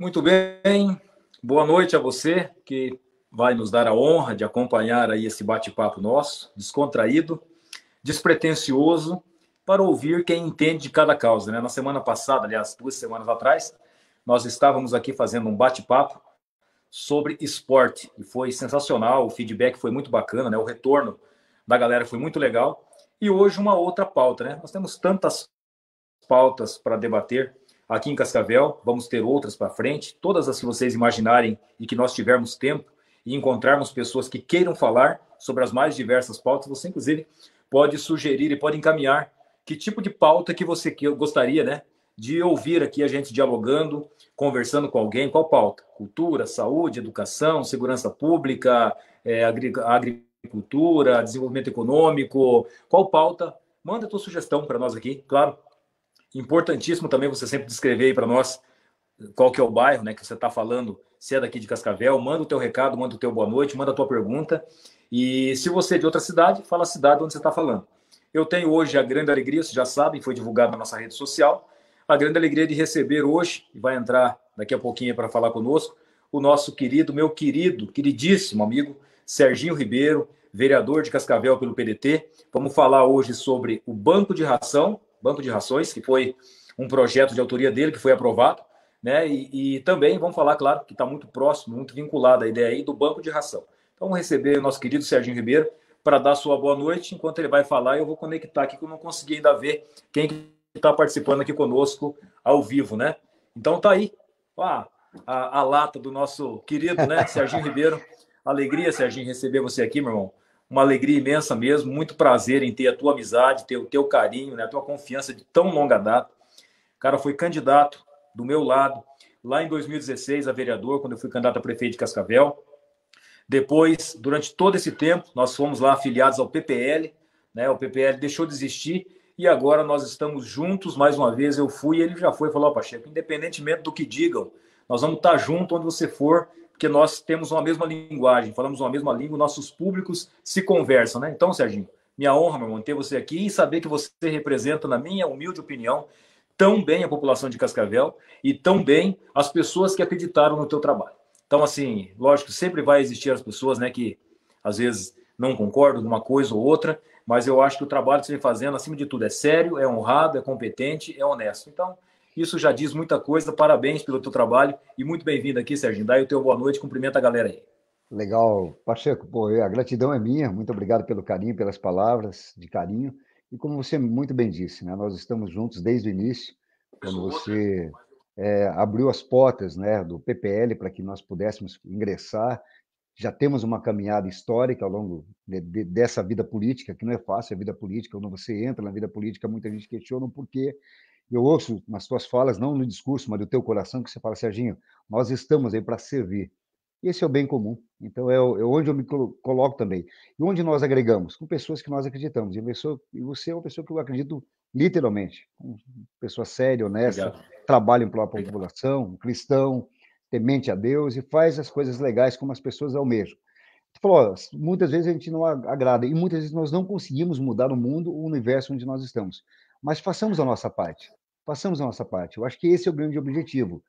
Muito bem, boa noite a você que vai nos dar a honra de acompanhar aí esse bate-papo nosso, descontraído, despretensioso, para ouvir quem entende de cada causa. Né? Na semana passada, aliás, duas semanas atrás, nós estávamos aqui fazendo um bate-papo sobre esporte e foi sensacional, o feedback foi muito bacana, né? o retorno da galera foi muito legal. E hoje uma outra pauta, né? Nós temos tantas pautas para debater aqui em Cascavel, vamos ter outras para frente, todas as que vocês imaginarem e que nós tivermos tempo e encontrarmos pessoas que queiram falar sobre as mais diversas pautas, você inclusive pode sugerir e pode encaminhar que tipo de pauta que você gostaria, né, de ouvir aqui a gente dialogando, conversando com alguém, qual pauta? Cultura, saúde, educação, segurança pública, é, agricultura, desenvolvimento econômico, qual pauta? Manda a tua sugestão para nós aqui, claro, Importantíssimo também você sempre descrever aí para nós qual que é o bairro né, que você está falando, se é daqui de Cascavel, manda o teu recado, manda o teu boa noite, manda a tua pergunta. E se você é de outra cidade, fala a cidade onde você está falando. Eu tenho hoje a grande alegria, vocês já sabem, foi divulgado na nossa rede social, a grande alegria de receber hoje, e vai entrar daqui a pouquinho para falar conosco, o nosso querido, meu querido, queridíssimo amigo, Serginho Ribeiro, vereador de Cascavel pelo PDT. Vamos falar hoje sobre o banco de ração Banco de Rações, que foi um projeto de autoria dele que foi aprovado, né? E, e também vamos falar, claro, que está muito próximo, muito vinculado à ideia aí do Banco de Ração. Então, vamos receber o nosso querido Serginho Ribeiro para dar sua boa noite. Enquanto ele vai falar, eu vou conectar aqui, que eu não consegui ainda ver quem está participando aqui conosco ao vivo, né? Então, tá aí a, a, a lata do nosso querido, né, Serginho Ribeiro. Alegria, Serginho, receber você aqui, meu irmão uma alegria imensa mesmo, muito prazer em ter a tua amizade, ter o teu carinho, né, a tua confiança de tão longa data. O cara foi candidato do meu lado, lá em 2016, a vereador, quando eu fui candidato a prefeito de Cascavel. Depois, durante todo esse tempo, nós fomos lá afiliados ao PPL, né, o PPL deixou de existir e agora nós estamos juntos, mais uma vez eu fui, ele já foi, falou, oh, Pacheco, independentemente do que digam, nós vamos estar junto onde você for porque nós temos uma mesma linguagem, falamos uma mesma língua, nossos públicos se conversam, né? Então, Serginho, minha honra, meu irmão, ter você aqui e saber que você representa, na minha humilde opinião, tão bem a população de Cascavel e tão bem as pessoas que acreditaram no teu trabalho. Então, assim, lógico, sempre vai existir as pessoas, né, que às vezes não concordam com uma coisa ou outra, mas eu acho que o trabalho que você vem fazendo, acima de tudo, é sério, é honrado, é competente, é honesto. Então, isso já diz muita coisa. Parabéns pelo teu trabalho e muito bem-vindo aqui, Serginho. Daí o teu boa noite, cumprimenta a galera aí. Legal, Pacheco. Pô, a gratidão é minha. Muito obrigado pelo carinho, pelas palavras de carinho. E como você muito bem disse, né, nós estamos juntos desde o início, quando você é, abriu as portas né, do PPL para que nós pudéssemos ingressar. Já temos uma caminhada histórica ao longo de, de, dessa vida política, que não é fácil a vida política, quando você entra na vida política, muita gente questiona o porquê, eu ouço nas tuas falas, não no discurso, mas do teu coração, que você fala, Serginho, nós estamos aí para servir. Esse é o bem comum. Então, é, é onde eu me coloco também. E onde nós agregamos? Com pessoas que nós acreditamos. E, pessoa, e você é uma pessoa que eu acredito literalmente. Uma pessoa séria, honesta, Legal. trabalha para a população, um cristão, temente a Deus e faz as coisas legais como as pessoas almejam. Tu falou, muitas vezes a gente não agrada e muitas vezes nós não conseguimos mudar o mundo, o universo onde nós estamos. Mas façamos a nossa parte façamos a nossa parte. Eu acho que esse é o grande objetivo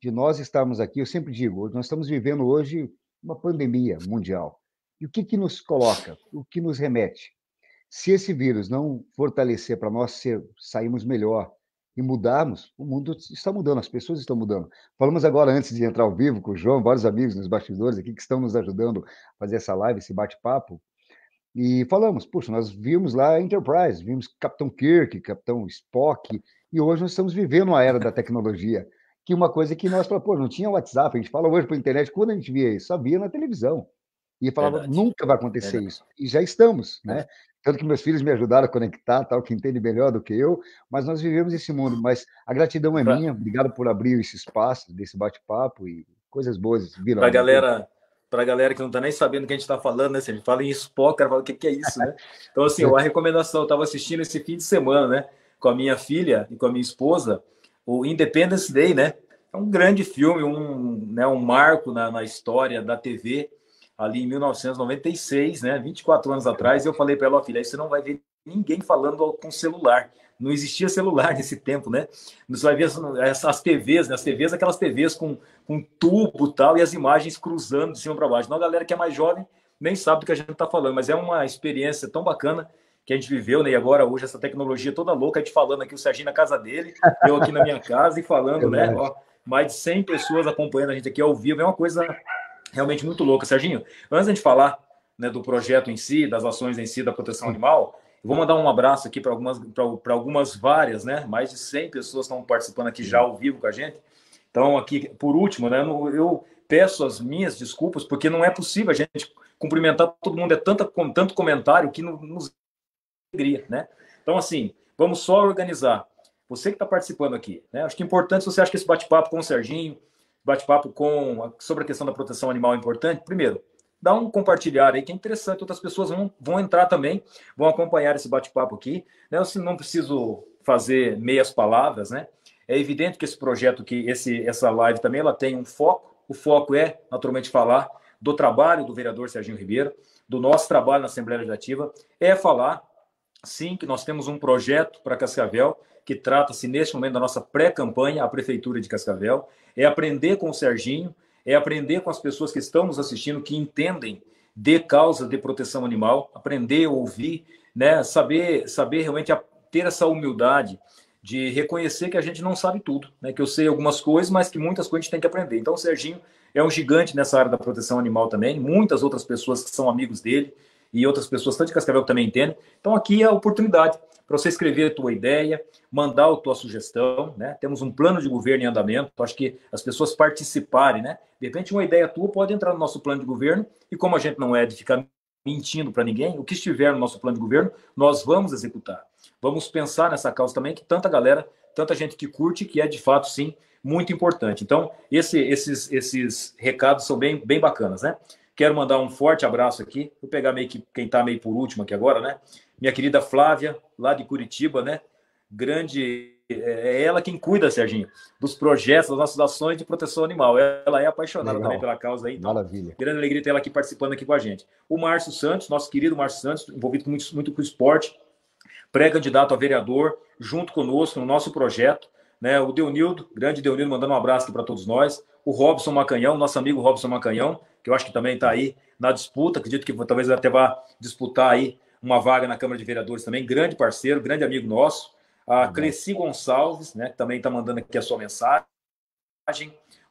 de nós estarmos aqui. Eu sempre digo, nós estamos vivendo hoje uma pandemia mundial. E o que, que nos coloca? O que nos remete? Se esse vírus não fortalecer para nós ser, sairmos melhor e mudarmos, o mundo está mudando, as pessoas estão mudando. Falamos agora, antes de entrar ao vivo com o João, vários amigos nos bastidores aqui que estão nos ajudando a fazer essa live, esse bate-papo, e falamos, puxa, nós vimos lá Enterprise, vimos Capitão Kirk, Capitão Spock, e hoje nós estamos vivendo uma era da tecnologia, que uma coisa que nós falamos, pô, não tinha WhatsApp, a gente fala hoje por internet, quando a gente via isso? Só via na televisão. E falava, Verdade. nunca vai acontecer Verdade. isso. E já estamos, né? É. Tanto que meus filhos me ajudaram a conectar, tal, que entende melhor do que eu, mas nós vivemos esse mundo. Mas a gratidão é pra... minha, obrigado por abrir esse espaço, desse bate-papo e coisas boas viram. Para a né, galera para a galera que não está nem sabendo o que a gente está falando, né? Se a gente fala em Spock, cara fala o que, que é isso, né? Então, assim, a recomendação, eu estava assistindo esse fim de semana, né? Com a minha filha e com a minha esposa, o Independence Day, né? É um grande filme, um, né, um marco na, na história da TV, ali em 1996, né? 24 anos atrás, eu falei para ela, filha, aí você não vai ver ninguém falando com celular. Não existia celular nesse tempo, né? Você vai ver TVs, né? As TVs, aquelas TVs com, com tubo tal, e as imagens cruzando de cima para baixo. Não, a galera que é mais jovem nem sabe do que a gente está falando, mas é uma experiência tão bacana que a gente viveu, né? E agora, hoje, essa tecnologia toda louca, a gente falando aqui, o Serginho na casa dele, eu aqui na minha casa e falando, né? É Ó, mais de 100 pessoas acompanhando a gente aqui ao vivo, é uma coisa realmente muito louca. Serginho, antes de falar né, do projeto em si, das ações em si da proteção animal, vou mandar um abraço aqui para algumas, para algumas várias, né? Mais de 100 pessoas estão participando aqui já ao vivo com a gente. Então, aqui, por último, né? Eu peço as minhas desculpas, porque não é possível a gente cumprimentar todo mundo, é tanta, tanto comentário que nos alegria, né? Então, assim, vamos só organizar. Você que está participando aqui, né? Acho que é importante, se você acha que esse bate-papo com o Serginho, bate-papo com sobre a questão da proteção animal é importante, primeiro, dá um compartilhar aí, que é interessante. Outras pessoas vão, vão entrar também, vão acompanhar esse bate-papo aqui. Né? Eu não preciso fazer meias palavras, né? É evidente que esse projeto, que esse, essa live também, ela tem um foco. O foco é, naturalmente, falar do trabalho do vereador Serginho Ribeiro, do nosso trabalho na Assembleia Legislativa, é falar, sim, que nós temos um projeto para Cascavel, que trata-se, neste momento, da nossa pré-campanha à Prefeitura de Cascavel, é aprender com o Serginho, é aprender com as pessoas que estão nos assistindo, que entendem de causa de proteção animal, aprender, ouvir, né? saber, saber realmente ter essa humildade de reconhecer que a gente não sabe tudo, né? que eu sei algumas coisas, mas que muitas coisas a gente tem que aprender. Então, o Serginho é um gigante nessa área da proteção animal também, muitas outras pessoas que são amigos dele e outras pessoas, tanto de Cascavel, que também entendem. Então, aqui é a oportunidade para você escrever a tua ideia, mandar a tua sugestão, né? Temos um plano de governo em andamento, acho que as pessoas participarem, né? De repente uma ideia tua pode entrar no nosso plano de governo e como a gente não é de ficar mentindo para ninguém, o que estiver no nosso plano de governo, nós vamos executar. Vamos pensar nessa causa também que tanta galera, tanta gente que curte, que é de fato sim muito importante. Então, esse, esses, esses recados são bem, bem bacanas, né? Quero mandar um forte abraço aqui. Vou pegar meio que quem está meio por último aqui agora, né? minha querida Flávia, lá de Curitiba, né? Grande. É, é ela quem cuida, Serginho, dos projetos, das nossas ações de proteção animal. Ela é apaixonada Legal. também pela causa aí. Então, Maravilha. Grande alegria ter ela aqui participando aqui com a gente. O Márcio Santos, nosso querido Márcio Santos, envolvido muito, muito com o esporte, pré-candidato a vereador, junto conosco no nosso projeto. Né? O Deonildo, grande Deonildo, mandando um abraço aqui para todos nós. O Robson Macanhão, nosso amigo Robson Macanhão, que eu acho que também está aí na disputa, acredito que talvez até vá disputar aí uma vaga na Câmara de Vereadores também, grande parceiro, grande amigo nosso. A uhum. Cresci Gonçalves, né, que também está mandando aqui a sua mensagem.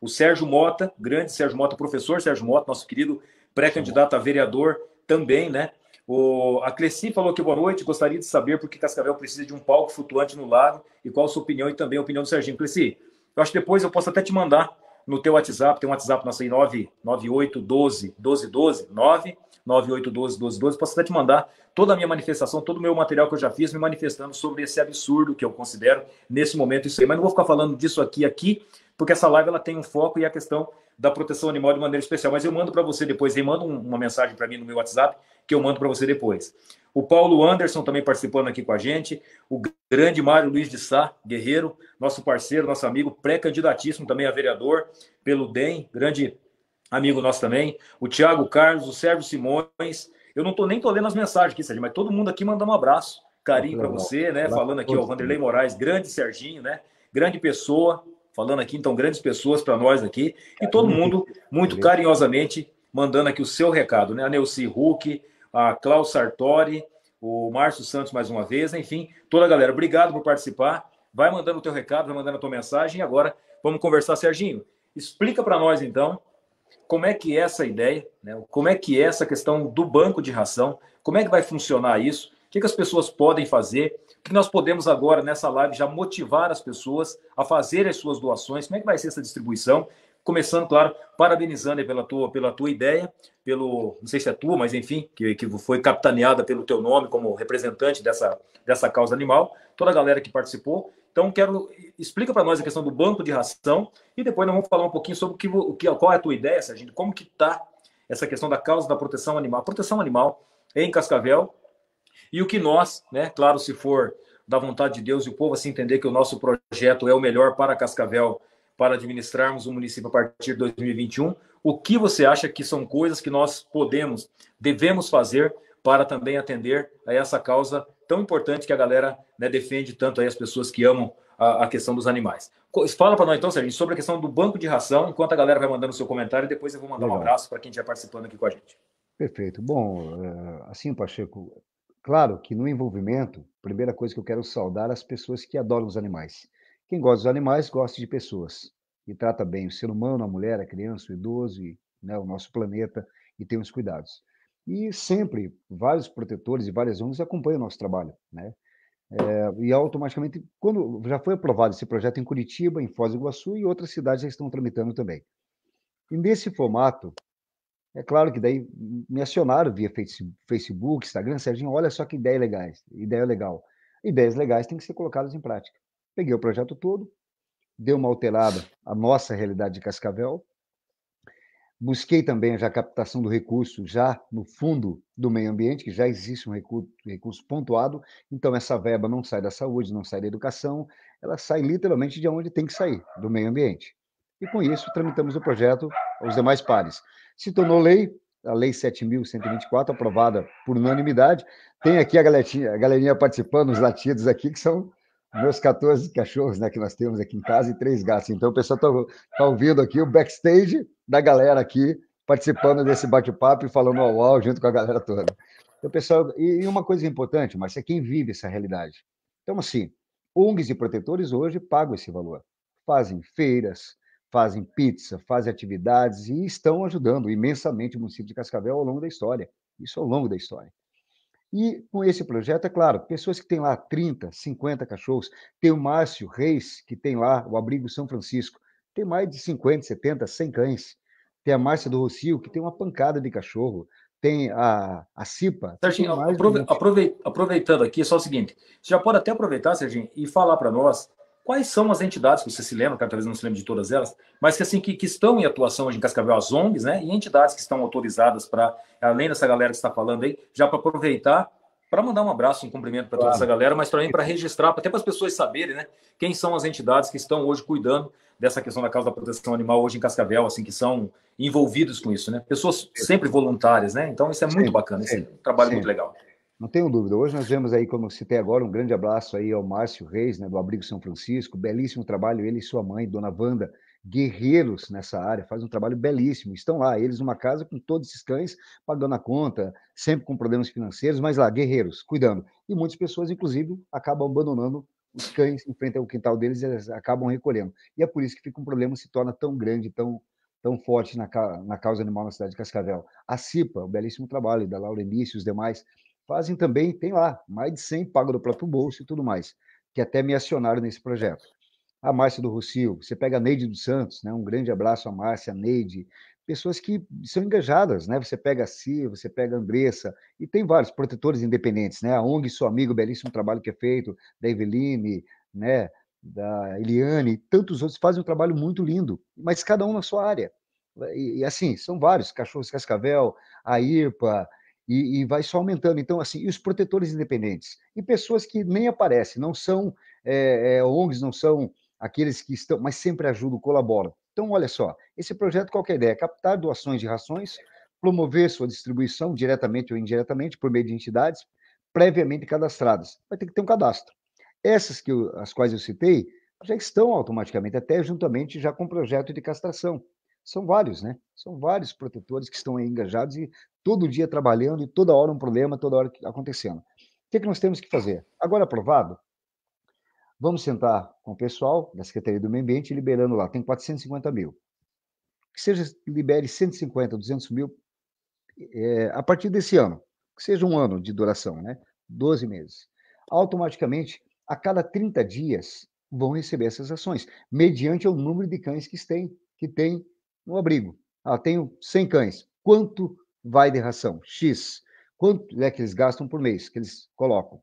O Sérgio Mota, grande Sérgio Mota, professor Sérgio Mota, nosso querido pré-candidato a vereador também, né? O, a Cleci falou que boa noite, gostaria de saber por que Cascavel precisa de um palco flutuante no lago e qual a sua opinião e também a opinião do Serginho. Cleci, eu acho que depois eu posso até te mandar no teu WhatsApp, tem um WhatsApp nosso aí, 12 12 9 98121212. Posso até te mandar toda a minha manifestação, todo o meu material que eu já fiz, me manifestando sobre esse absurdo que eu considero nesse momento isso aí. Mas não vou ficar falando disso aqui, aqui, porque essa live ela tem um foco e a questão da proteção animal de maneira especial. Mas eu mando para você depois, aí manda uma mensagem para mim no meu WhatsApp, que eu mando para você depois. O Paulo Anderson também participando aqui com a gente. O grande Mário Luiz de Sá, guerreiro, nosso parceiro, nosso amigo, pré-candidatíssimo também a vereador pelo DEM, grande amigo nosso também, o Tiago Carlos, o Sérgio Simões. Eu não tô nem tô lendo as mensagens aqui, Sérgio, mas todo mundo aqui mandando um abraço, carinho para você, né? Lá, falando aqui, ó, o Vanderlei Moraes, grande Serginho, né? Grande pessoa, falando aqui, então, grandes pessoas para nós aqui. E todo mundo, muito carinhosamente, mandando aqui o seu recado, né? A Neuci Huck, a Klaus Sartori, o Márcio Santos mais uma vez, enfim, toda a galera, obrigado por participar. Vai mandando o teu recado, vai mandando a tua mensagem. E agora vamos conversar, Serginho. Explica para nós, então, como é que é essa ideia, né? como é que é essa questão do banco de ração, como é que vai funcionar isso, o que, é que as pessoas podem fazer, o que nós podemos agora nessa live já motivar as pessoas a fazerem as suas doações, como é que vai ser essa distribuição, começando, claro, parabenizando pela tua, pela tua ideia, pelo, não sei se é tua, mas enfim, que, que foi capitaneada pelo teu nome como representante dessa, dessa causa animal, toda a galera que participou, então, quero explica para nós a questão do banco de ração e depois nós vamos falar um pouquinho sobre o que, o que qual é a tua ideia, Sérgio, como que está essa questão da causa da proteção animal, proteção animal é em Cascavel e o que nós, né, claro, se for da vontade de Deus e o povo assim entender que o nosso projeto é o melhor para Cascavel para administrarmos o município a partir de 2021, o que você acha que são coisas que nós podemos, devemos fazer para também atender a essa causa tão importante que a galera né, defende tanto aí as pessoas que amam a, a questão dos animais. Fala para nós então, Serginho, sobre a questão do banco de ração, enquanto a galera vai mandando o seu comentário, e depois eu vou mandar Legal. um abraço para quem estiver participando aqui com a gente. Perfeito. Bom, eh, assim, Pacheco, claro que no envolvimento, primeira coisa que eu quero saudar as pessoas que adoram os animais. Quem gosta dos animais gosta de pessoas e trata bem o ser humano, a mulher, a criança, o idoso e né, o nosso planeta e tem os cuidados. E sempre vários protetores e várias ONGs acompanham o nosso trabalho, né? É, e automaticamente, quando já foi aprovado esse projeto em Curitiba, em Foz do Iguaçu e outras cidades já estão tramitando também. E nesse formato, é claro que daí me acionaram via Facebook, Instagram, Serginho, olha só que ideia legais, ideia legal. Ideias legais têm que ser colocadas em prática. Peguei o projeto todo, deu uma alterada à nossa realidade de Cascavel, Busquei também já a captação do recurso já no fundo do meio ambiente, que já existe um recurso, recurso pontuado, então essa verba não sai da saúde, não sai da educação, ela sai literalmente de onde tem que sair, do meio ambiente. E com isso, tramitamos o projeto aos demais pares. Se tornou lei, a Lei 7.124, aprovada por unanimidade. Tem aqui a galerinha, a galerinha participando, os latidos aqui, que são meus 14 cachorros né, que nós temos aqui em casa e três gatos. Então, o pessoal está tá ouvindo aqui o backstage da galera aqui participando desse bate-papo e falando ao ao junto com a galera toda. Então, pessoal, e, uma coisa importante, mas é quem vive essa realidade. Então, assim, ONGs e protetores hoje pagam esse valor. Fazem feiras, fazem pizza, fazem atividades e estão ajudando imensamente o município de Cascavel ao longo da história. Isso ao longo da história. E com esse projeto, é claro, pessoas que têm lá 30, 50 cachorros. Tem o Márcio Reis, que tem lá o Abrigo São Francisco tem mais de 50, 70, 100 cães. Tem a Márcia do Rocio, que tem uma pancada de cachorro. Tem a, a Cipa. Serginho, aprove, aprove, aproveitando aqui, só o seguinte: você já pode até aproveitar, Serginho, e falar para nós quais são as entidades que você se lembra, talvez não se lembre de todas elas, mas que assim que, que estão em atuação hoje em Cascavel, as ONGs, né, e entidades que estão autorizadas para, além dessa galera que está falando aí, já para aproveitar para mandar um abraço, um cumprimento para toda essa galera, mas também para registrar, até para as pessoas saberem, né, quem são as entidades que estão hoje cuidando dessa questão da causa da proteção animal hoje em Cascavel, assim, que são envolvidos com isso, né? Pessoas sempre voluntárias, né? Então isso é muito sim, bacana, esse trabalho é sim. muito legal. Não tenho dúvida. Hoje nós vemos aí, como você citei agora, um grande abraço aí ao Márcio Reis, né, do Abrigo São Francisco, belíssimo trabalho ele e sua mãe, Dona Wanda, guerreiros nessa área, fazem um trabalho belíssimo. Estão lá, eles numa casa com todos esses cães, pagando a conta, sempre com problemas financeiros, mas lá, guerreiros, cuidando. E muitas pessoas, inclusive, acabam abandonando os cães em frente ao quintal deles e acabam recolhendo. E é por isso que fica um problema, se torna tão grande, tão, tão forte na, na causa animal na cidade de Cascavel. A CIPA, o belíssimo trabalho da Laura e os demais, fazem também, tem lá, mais de 100 pago do próprio bolso e tudo mais, que até me acionaram nesse projeto a Márcia do Rocio, você pega a Neide dos Santos, né? um grande abraço a Márcia, a Neide, pessoas que são engajadas, né? Você pega a Cia, você pega a Andressa, e tem vários protetores independentes, né? A ONG, seu amigo, belíssimo trabalho que é feito, da Eveline, né? da Eliane, tantos outros fazem um trabalho muito lindo, mas cada um na sua área. E, e assim, são vários, Cachorros Cascavel, a IRPA, e, e, vai só aumentando. Então, assim, e os protetores independentes, e pessoas que nem aparecem, não são é, é, ONGs, não são aqueles que estão, mas sempre ajudam, colaboram. Então, olha só, esse projeto, qual é a ideia? É captar doações de rações, promover sua distribuição diretamente ou indiretamente por meio de entidades previamente cadastradas. Vai ter que ter um cadastro. Essas que eu, as quais eu citei já estão automaticamente, até juntamente já com o projeto de castração. São vários, né? São vários protetores que estão aí engajados e todo dia trabalhando e toda hora um problema, toda hora acontecendo. O que, é que nós temos que fazer? Agora aprovado, Vamos sentar com o pessoal da Secretaria do Meio Ambiente, liberando lá, tem 450 mil. Que seja, libere 150, 200 mil é, a partir desse ano, que seja um ano de duração, né? 12 meses. Automaticamente, a cada 30 dias, vão receber essas ações, mediante o número de cães que que tem no abrigo. Ah, tenho 100 cães. Quanto vai de ração? X. Quanto é que eles gastam por mês, que eles colocam?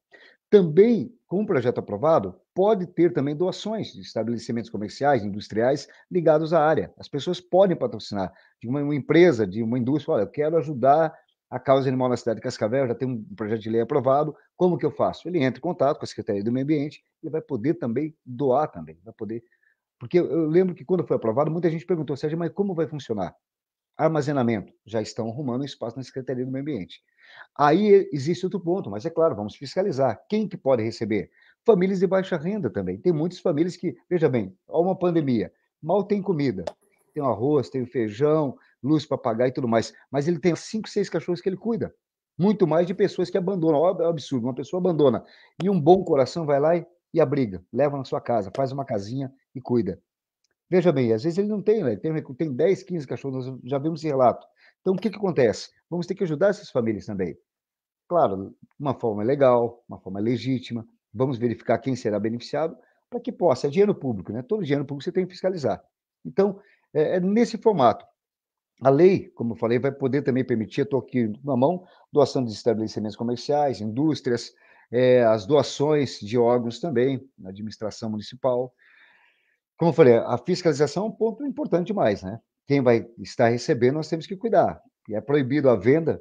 Também, com o projeto aprovado, pode ter também doações de estabelecimentos comerciais, industriais ligados à área. As pessoas podem patrocinar de uma, uma empresa, de uma indústria. Olha, eu quero ajudar a causa animal na cidade de Cascavel, já tem um projeto de lei aprovado, como que eu faço? Ele entra em contato com a Secretaria do Meio Ambiente e vai poder também doar também, vai poder... Porque eu lembro que quando foi aprovado, muita gente perguntou, Sérgio, mas como vai funcionar? Armazenamento, já estão arrumando espaço na Secretaria do Meio Ambiente. Aí existe outro ponto, mas é claro, vamos fiscalizar. Quem que pode receber? famílias de baixa renda também. Tem hum. muitas famílias que, veja bem, há uma pandemia, mal tem comida. Tem o arroz, tem o feijão, luz para pagar e tudo mais. Mas ele tem cinco, seis cachorros que ele cuida. Muito mais de pessoas que abandonam. Olha, é um absurdo, uma pessoa abandona. E um bom coração vai lá e, e abriga, leva na sua casa, faz uma casinha e cuida. Veja bem, às vezes ele não tem, né? tem, tem 10, 15 cachorros, nós já vimos esse relato. Então, o que, que acontece? Vamos ter que ajudar essas famílias também. Claro, uma forma legal, uma forma legítima, vamos verificar quem será beneficiado, para que possa, é dinheiro público, né? Todo dinheiro público você tem que fiscalizar. Então, é, é nesse formato. A lei, como eu falei, vai poder também permitir, estou aqui na mão, doação de estabelecimentos comerciais, indústrias, é, as doações de órgãos também, na administração municipal. Como eu falei, a fiscalização é um ponto importante demais, né? Quem vai estar recebendo, nós temos que cuidar. E é proibido a venda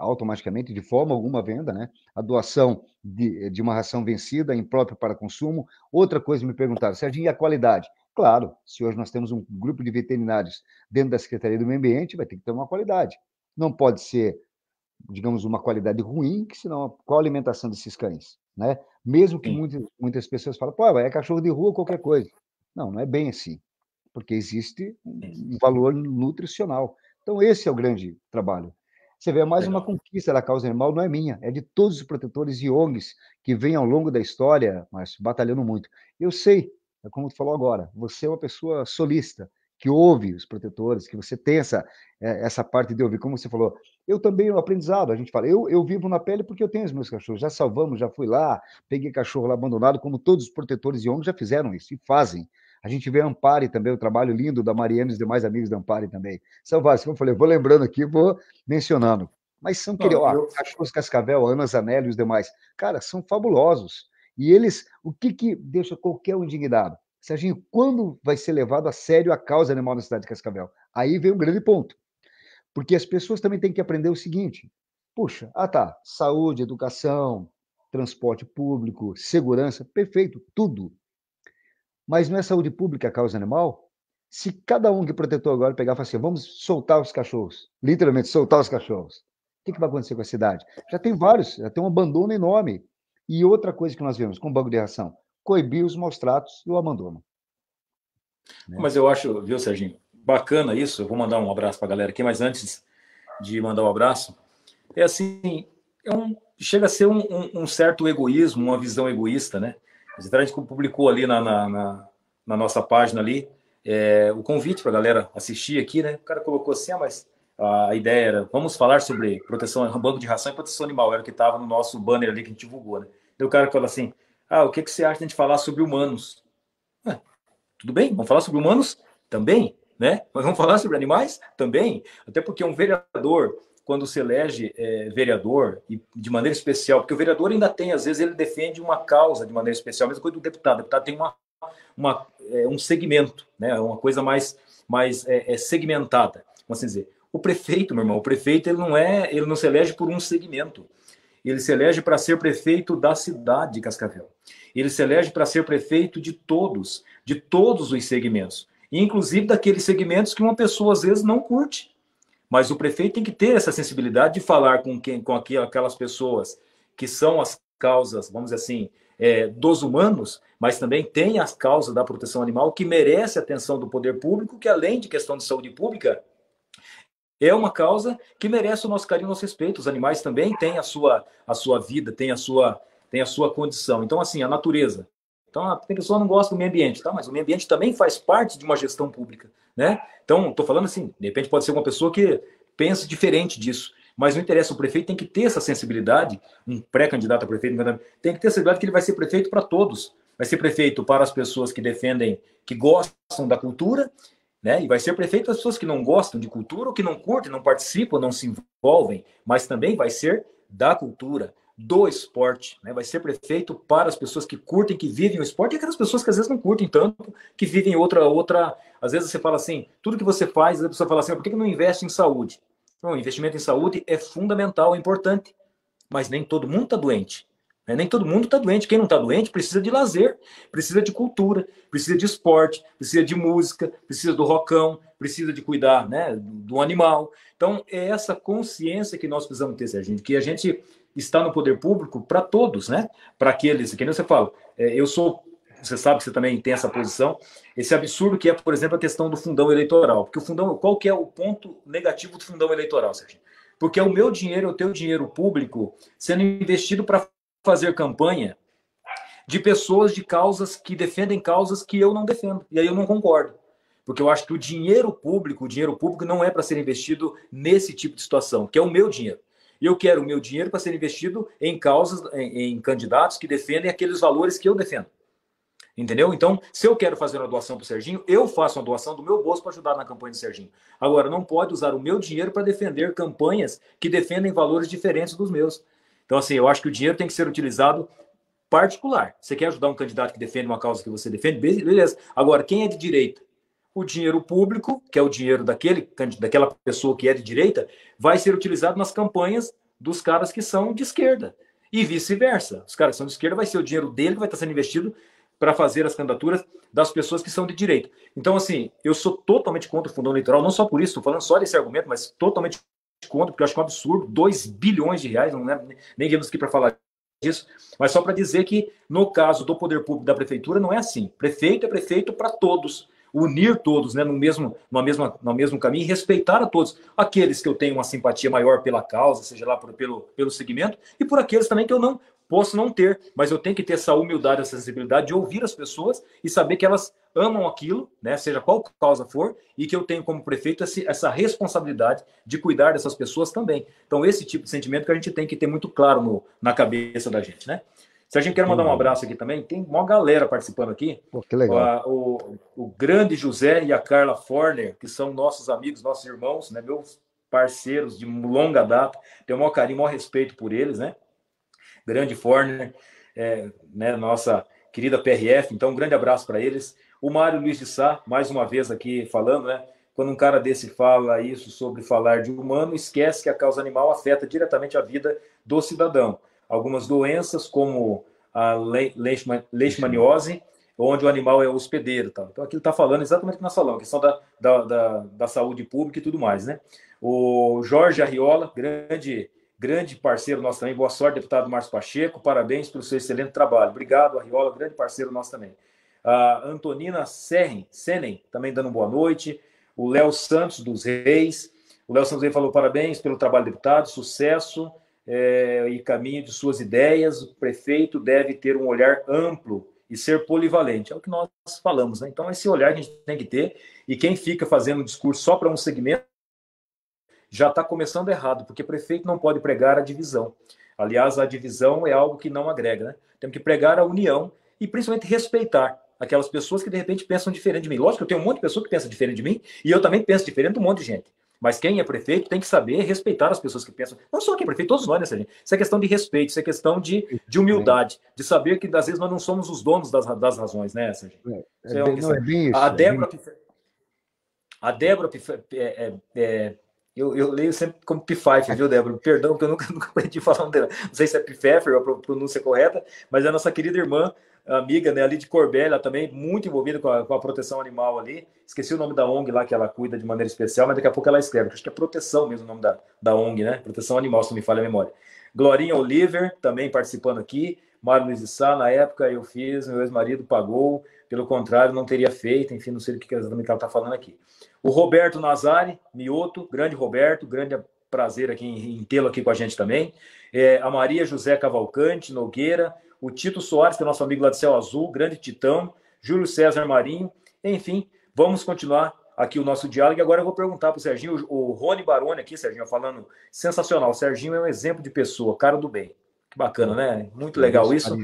automaticamente, de forma alguma, venda, né? A doação de, de uma ração vencida, imprópria para consumo. Outra coisa me perguntaram, Serginho, e a qualidade? Claro, se hoje nós temos um grupo de veterinários dentro da Secretaria do Meio Ambiente, vai ter que ter uma qualidade. Não pode ser, digamos, uma qualidade ruim, que senão qual a alimentação desses cães, né? Mesmo que muitas, muitas pessoas falem, pô, é cachorro de rua qualquer coisa. Não, não é bem assim, porque existe um valor nutricional. Então, esse é o grande trabalho. Você vê, mais Legal. uma conquista da causa animal, não é minha, é de todos os protetores e ONGs que vêm ao longo da história, mas batalhando muito. Eu sei, é como tu falou agora, você é uma pessoa solista, que ouve os protetores, que você tem essa, é, essa parte de ouvir, como você falou. Eu também, o aprendizado, a gente fala, eu, eu vivo na pele porque eu tenho os meus cachorros, já salvamos, já fui lá, peguei cachorro lá abandonado, como todos os protetores e ONGs já fizeram isso e fazem. A gente vê a Ampare também, o trabalho lindo da Mariana e os demais amigos da Ampare também. São vários, como eu falei, vou lembrando aqui, vou mencionando. Mas são Não, queridos, eu... Cachorros Cascavel, Ana Zanelli e os demais. Cara, são fabulosos. E eles, o que, que deixa qualquer um indignado? Serginho, quando vai ser levado a sério a causa animal na cidade de Cascavel? Aí vem um grande ponto. Porque as pessoas também têm que aprender o seguinte: puxa, ah tá, saúde, educação, transporte público, segurança, perfeito, tudo. Mas não é saúde pública a causa animal? Se cada um que protetor agora pegar e falar assim, vamos soltar os cachorros, literalmente soltar os cachorros, o que, que vai acontecer com a cidade? Já tem vários, já tem um abandono enorme. E outra coisa que nós vemos com o banco de ração, coibir os maus tratos e o abandono. Né? Mas eu acho, viu, Serginho, bacana isso. Eu vou mandar um abraço para a galera aqui, mas antes de mandar o um abraço, é assim, é um, chega a ser um, um, um certo egoísmo, uma visão egoísta, né? Então a gente publicou ali na, na, na, na nossa página ali é, o convite para a galera assistir aqui, né? O cara colocou assim, ah, mas a ideia era vamos falar sobre proteção, banco de ração e proteção animal, era o que estava no nosso banner ali que a gente divulgou, né? E o cara falou assim, ah, o que, que você acha de a gente falar sobre humanos? Ah, tudo bem, vamos falar sobre humanos também, né? Mas vamos falar sobre animais também, até porque um vereador quando se elege é, vereador, e de maneira especial, porque o vereador ainda tem, às vezes, ele defende uma causa de maneira especial, Mesmo coisa do deputado. O deputado tem uma, uma é, um segmento, né? É uma coisa mais, mais é, é segmentada, vamos assim dizer. O prefeito, meu irmão, o prefeito ele não é, ele não se elege por um segmento. Ele se elege para ser prefeito da cidade de Cascavel. Ele se elege para ser prefeito de todos, de todos os segmentos, inclusive daqueles segmentos que uma pessoa às vezes não curte. Mas o prefeito tem que ter essa sensibilidade de falar com quem, com aquelas pessoas que são as causas, vamos dizer assim, é, dos humanos, mas também tem as causas da proteção animal que merece a atenção do poder público, que além de questão de saúde pública, é uma causa que merece o nosso carinho, o nosso respeito. Os animais também têm a sua, a sua vida, têm a sua, têm a sua condição. Então, assim, a natureza, então, a pessoa não gosta do meio ambiente, tá? mas o meio ambiente também faz parte de uma gestão pública. Né? Então, estou falando assim, de repente pode ser uma pessoa que pensa diferente disso. Mas não interessa, o prefeito tem que ter essa sensibilidade, um pré-candidato a prefeito, tem que ter a sensibilidade que ele vai ser prefeito para todos. Vai ser prefeito para as pessoas que defendem, que gostam da cultura, né? E vai ser prefeito para as pessoas que não gostam de cultura, ou que não curtem, não participam, não se envolvem, mas também vai ser da cultura do esporte, né? vai ser prefeito para as pessoas que curtem, que vivem o esporte, e aquelas pessoas que às vezes não curtem tanto, que vivem outra, outra. Às vezes você fala assim, tudo que você faz, a pessoa fala assim, por que não investe em saúde? O investimento em saúde é fundamental, é importante, mas nem todo mundo está doente. Né? Nem todo mundo está doente. Quem não está doente precisa de lazer, precisa de cultura, precisa de esporte, precisa de música, precisa do rocão, precisa de cuidar né, do animal. Então, é essa consciência que nós precisamos ter, gente, que a gente está no poder público para todos, né? Para aqueles, que nem você fala, é, eu sou, você sabe que você também tem essa posição, esse absurdo que é, por exemplo, a questão do fundão eleitoral. Porque o fundão, qual que é o ponto negativo do fundão eleitoral, Sérgio? Porque é o meu dinheiro, é o teu dinheiro público, sendo investido para fazer campanha de pessoas de causas que defendem causas que eu não defendo. E aí eu não concordo. Porque eu acho que o dinheiro público, o dinheiro público não é para ser investido nesse tipo de situação, que é o meu dinheiro. E eu quero o meu dinheiro para ser investido em causas, em, em candidatos que defendem aqueles valores que eu defendo. Entendeu? Então, se eu quero fazer uma doação para o Serginho, eu faço uma doação do meu bolso para ajudar na campanha do Serginho. Agora, não pode usar o meu dinheiro para defender campanhas que defendem valores diferentes dos meus. Então, assim, eu acho que o dinheiro tem que ser utilizado particular. Você quer ajudar um candidato que defende uma causa que você defende? Beleza. Agora, quem é de direita o dinheiro público, que é o dinheiro daquele, daquela pessoa que é de direita, vai ser utilizado nas campanhas dos caras que são de esquerda. E vice-versa. Os caras que são de esquerda vai ser o dinheiro dele que vai estar sendo investido para fazer as candidaturas das pessoas que são de direita. Então, assim, eu sou totalmente contra o fundão eleitoral, não só por isso, estou falando só desse argumento, mas totalmente contra, porque eu acho que é um absurdo, 2 bilhões de reais, não lembro, é, nem viemos aqui para falar disso, mas só para dizer que, no caso do poder público da prefeitura, não é assim. Prefeito é prefeito para todos unir todos né, no, mesmo, no, mesma, no mesmo caminho e respeitar a todos. Aqueles que eu tenho uma simpatia maior pela causa, seja lá por, pelo, pelo segmento, e por aqueles também que eu não posso não ter, mas eu tenho que ter essa humildade, essa sensibilidade de ouvir as pessoas e saber que elas amam aquilo, né, seja qual causa for, e que eu tenho como prefeito essa responsabilidade de cuidar dessas pessoas também. Então, esse tipo de sentimento que a gente tem que ter muito claro no, na cabeça da gente, né? Serginho, quero mandar um abraço aqui também. Tem uma galera participando aqui. Pô, que legal. Ah, o, o, grande José e a Carla Forner, que são nossos amigos, nossos irmãos, né? Meus parceiros de longa data. Tenho o maior carinho, o maior respeito por eles, né? Grande Forner, é, né? Nossa querida PRF. Então, um grande abraço para eles. O Mário Luiz de Sá, mais uma vez aqui falando, né? Quando um cara desse fala isso sobre falar de humano, esquece que a causa animal afeta diretamente a vida do cidadão algumas doenças, como a leishmaniose, onde o animal é hospedeiro. Tá? Então, aquilo está falando exatamente o que nós falamos, a questão da, da, da, da, saúde pública e tudo mais. Né? O Jorge Arriola, grande, grande parceiro nosso também, boa sorte, deputado Márcio Pacheco, parabéns pelo seu excelente trabalho. Obrigado, Arriola, grande parceiro nosso também. A Antonina Serren, Senen, também dando boa noite. O Léo Santos dos Reis, o Léo Santos Reis falou parabéns pelo trabalho, deputado, sucesso é, e caminho de suas ideias, o prefeito deve ter um olhar amplo e ser polivalente. É o que nós falamos, né? Então, esse olhar a gente tem que ter, e quem fica fazendo discurso só para um segmento, já está começando errado, porque prefeito não pode pregar a divisão. Aliás, a divisão é algo que não agrega, né? Temos que pregar a união e principalmente respeitar aquelas pessoas que de repente pensam diferente de mim. Lógico que eu tenho um monte de pessoas que pensam diferente de mim, e eu também penso diferente de um monte de gente. Mas quem é prefeito tem que saber respeitar as pessoas que pensam. Não só quem é prefeito, todos nós, né, gente? Isso é questão de respeito, isso é questão de, de humildade, de saber que às vezes nós não somos os donos das, das razões, né, Sérgio? É, é, é, bem, não, é bem isso. A é Débora, é a Débora é, é, é, eu, eu, leio sempre como Pfeiffer, viu, Débora? Perdão, que eu nunca, nunca aprendi a falar um dela. Não sei se é ou a pronúncia correta, mas é a nossa querida irmã amiga, né, ali de Corbélia, também muito envolvida com a, com a, proteção animal ali. Esqueci o nome da ONG lá que ela cuida de maneira especial, mas daqui a pouco ela escreve. Acho que é proteção mesmo o nome da, da ONG, né? Proteção animal, se não me falha a memória. Glorinha Oliver, também participando aqui. Mário Luiz de Sá, na época eu fiz, meu ex-marido pagou, pelo contrário, não teria feito, enfim, não sei o que exatamente ela está falando aqui. O Roberto Nazari, Mioto, grande Roberto, grande prazer aqui em, em tê-lo aqui com a gente também. É, a Maria José Cavalcante Nogueira, o Tito Soares, que é nosso amigo lá do Céu Azul, grande Titão, Júlio César Marinho, enfim, vamos continuar aqui o nosso diálogo. E agora eu vou perguntar para o Serginho, o Rony Baroni aqui, Serginho, falando sensacional. O Serginho é um exemplo de pessoa, cara do bem. Que bacana, né? Muito legal isso.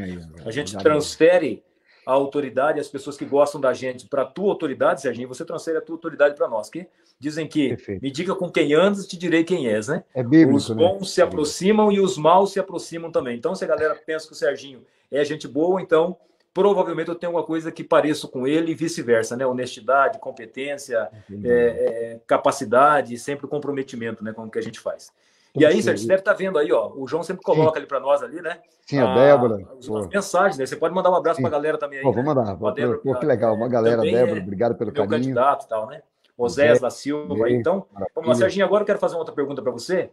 A gente transfere a autoridade, as pessoas que gostam da gente, para a tua autoridade, Serginho, você transfere a tua autoridade para nós. Que dizem que Perfeito. me diga com quem andas, te direi quem és, né? É bíblico, os né? bons né? se é aproximam é e os maus se aproximam também. Então, se a galera pensa que o Serginho é gente boa, então provavelmente eu tenho alguma coisa que pareço com ele e vice-versa, né? Honestidade, competência, é, é, capacidade, sempre comprometimento, né? Com o que a gente faz. E aí, Sérgio, você deve estar tá vendo aí, ó. O João sempre coloca Sim. ali para nós ali, né? Sim, a, a ah, Débora. As mensagens, né? Você pode mandar um abraço para a galera também aí. Pô, vou né? mandar. Né? Pô, Débora, pô, que legal. Uma galera, Débora, é obrigado pelo meu carinho. candidato e tal, né? Osés é. da Silva. aí, então, vamos lá, Serginho, agora eu quero fazer uma outra pergunta para você.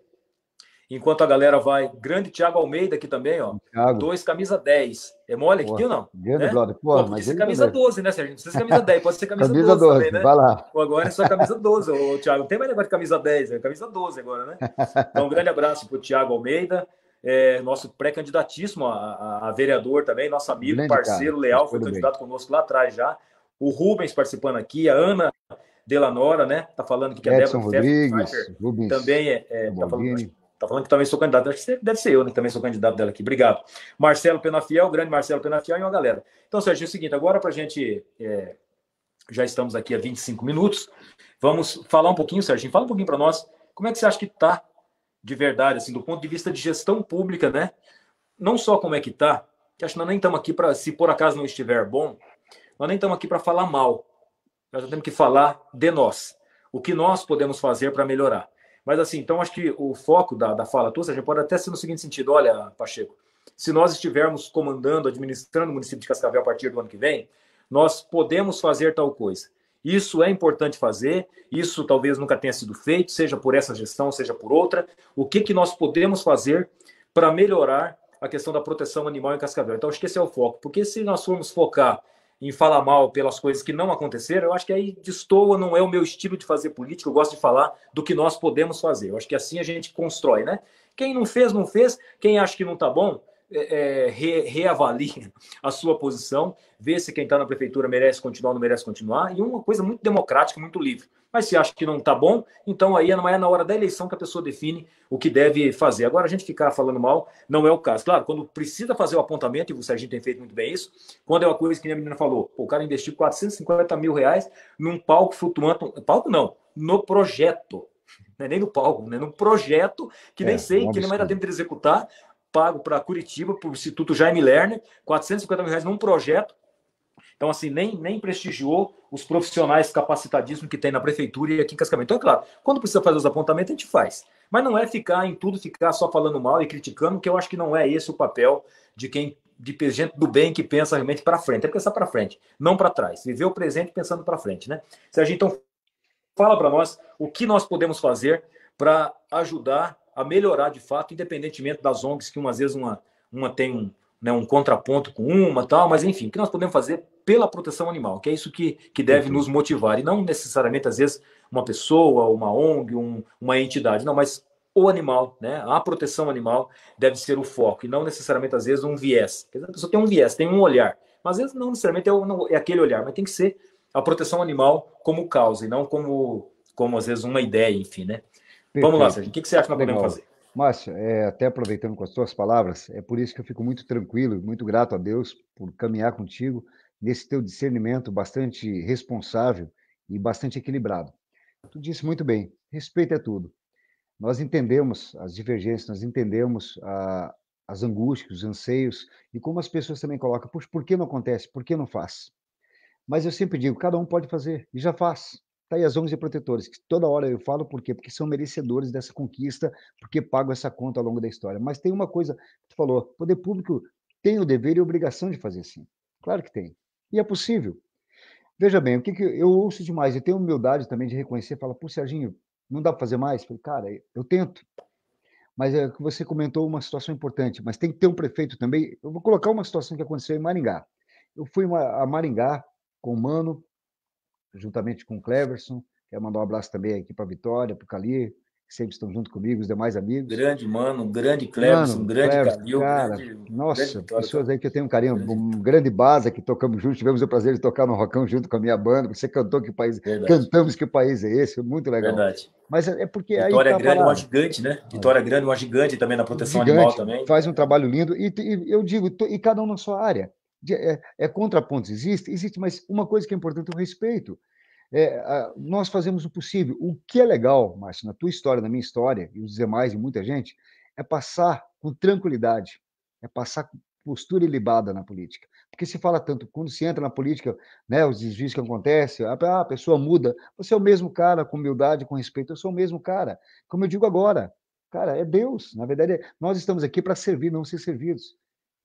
Enquanto a galera vai. Grande Thiago Almeida aqui também, ó. Thiago. Dois, camisa 10. É mole aqui ou não? Grande, né? brother. Pô, Pô, ser camisa doze 12, né, Sérgio? Não precisa ser camisa 10, pode ser camisa, camisa 12, 12 também, né? Vai lá. Pô, agora é só camisa 12, ô, Thiago. Não tem mais negócio de camisa 10, é camisa 12 agora, né? Então, um grande abraço pro Thiago Almeida. É, nosso pré-candidatíssimo a, a, a, vereador também, nosso amigo, grande parceiro, cara. leal, foi candidato bem. conosco lá atrás já. O Rubens participando aqui, a Ana Delanora, né? Tá falando que a Débora Rodrigues, Rubens, também é, é tá, tá falando Tá falando que também sou candidato. Acho que deve ser eu, né? Também sou candidato dela aqui. Obrigado. Marcelo Penafiel, grande Marcelo Penafiel e uma galera. Então, Sérgio, é o seguinte, agora para a gente. É, já estamos aqui há 25 minutos. Vamos falar um pouquinho, Sérgio. Fala um pouquinho para nós. Como é que você acha que está de verdade, assim, do ponto de vista de gestão pública, né? Não só como é que está, que acho que nós nem estamos aqui para, se por acaso não estiver bom, nós nem estamos aqui para falar mal. Nós temos que falar de nós. O que nós podemos fazer para melhorar. Mas assim, então acho que o foco da, da fala tua, Sérgio, pode até ser no seguinte sentido: olha, Pacheco, se nós estivermos comandando, administrando o município de Cascavel a partir do ano que vem, nós podemos fazer tal coisa. Isso é importante fazer, isso talvez nunca tenha sido feito, seja por essa gestão, seja por outra. O que, que nós podemos fazer para melhorar a questão da proteção animal em Cascavel? Então, acho que esse é o foco, porque se nós formos focar em falar mal pelas coisas que não aconteceram, eu acho que aí destoa, não é o meu estilo de fazer política, eu gosto de falar do que nós podemos fazer. Eu acho que assim a gente constrói, né? Quem não fez, não fez. Quem acha que não está bom, é, é, re, reavalie a sua posição, vê se quem está na prefeitura merece continuar ou não merece continuar. E uma coisa muito democrática, muito livre. Mas se acha que não está bom, então aí é não é na hora da eleição que a pessoa define o que deve fazer. Agora, a gente ficar falando mal não é o caso. Claro, quando precisa fazer o apontamento, e o Serginho tem feito muito bem isso, quando é uma coisa que a menina falou, o cara investiu 450 mil reais num palco flutuante, palco não, no projeto. Não é nem no palco, né? num projeto que é, nem sei, que nem vai dar tempo de executar, pago para Curitiba, para o Instituto Jaime Lerner, 450 mil reais num projeto então, assim, nem, nem prestigiou os profissionais capacitadíssimos que tem na prefeitura e aqui em Cascavel. Então, é claro, quando precisa fazer os apontamentos, a gente faz. Mas não é ficar em tudo, ficar só falando mal e criticando, que eu acho que não é esse o papel de quem de gente do bem que pensa realmente para frente. É pensar é para frente, não para trás. Viver o presente pensando para frente, né? gente então, fala para nós o que nós podemos fazer para ajudar a melhorar de fato, independentemente das ONGs, que umas vezes uma, uma tem um, né, um contraponto com uma tal, mas enfim, o que nós podemos fazer pela proteção animal, que é isso que, que deve uhum. nos motivar, e não necessariamente, às vezes, uma pessoa, uma ONG, um, uma entidade, não, mas o animal, né? A proteção animal deve ser o foco, e não necessariamente, às vezes, um viés. Quer dizer, a pessoa tem um viés, tem um olhar, mas às vezes não necessariamente é, o, é aquele olhar, mas tem que ser a proteção animal como causa, e não como, como às vezes, uma ideia, enfim, né? Perfeito. Vamos lá, Sérgio, o que, que você acha que nós podemos fazer? Márcio, é, até aproveitando com as suas palavras, é por isso que eu fico muito tranquilo, muito grato a Deus por caminhar contigo nesse teu discernimento bastante responsável e bastante equilibrado. Tu disse muito bem, respeito é tudo. Nós entendemos as divergências, nós entendemos a, as angústias, os anseios e como as pessoas também colocam, puxa, por que não acontece? Por que não faz? Mas eu sempre digo, cada um pode fazer e já faz. Tá aí as e protetores, que toda hora eu falo por quê? Porque são merecedores dessa conquista, porque pagam essa conta ao longo da história. Mas tem uma coisa que tu falou, poder público tem o dever e a obrigação de fazer sim. Claro que tem. E é possível. Veja bem, o que, que eu ouço demais, e tenho humildade também de reconhecer, fala, pô, Serginho, não dá para fazer mais? Falei, cara, eu tento. Mas é que você comentou uma situação importante, mas tem que ter um prefeito também. Eu vou colocar uma situação que aconteceu em Maringá. Eu fui a Maringá com o Mano, juntamente com o Cleverson, quero mandar um abraço também aqui para a Vitória, para o Cali, que sempre estão junto comigo, os demais amigos. Grande mano, um grande Clebson, um grande Clebson, Cara, grande, nossa, grande pessoas aí que eu tenho um carinho, grande. um grande base que tocamos juntos, tivemos o prazer de tocar no Rocão junto com a minha banda, você cantou que país, Verdade. cantamos que país é esse, muito legal. Verdade. Mas é, é porque Vitória aí. Vitória é tá Grande uma gigante, né? Vitória é. Grande uma gigante também na proteção gigante, animal também. Faz um trabalho lindo, e, e eu digo, e cada um na sua área. É, é, contrapontos, existe, existe, mas uma coisa que é importante, é o respeito. É, nós fazemos o possível. O que é legal, Márcio, na tua história, na minha história, e os demais e muita gente, é passar com tranquilidade, é passar com postura ilibada na política. Porque se fala tanto, quando se entra na política, né, os desvios que acontecem, a pessoa muda. Você é o mesmo cara, com humildade, com respeito, eu sou o mesmo cara. Como eu digo agora, cara, é Deus. Na verdade, nós estamos aqui para servir, não ser servidos.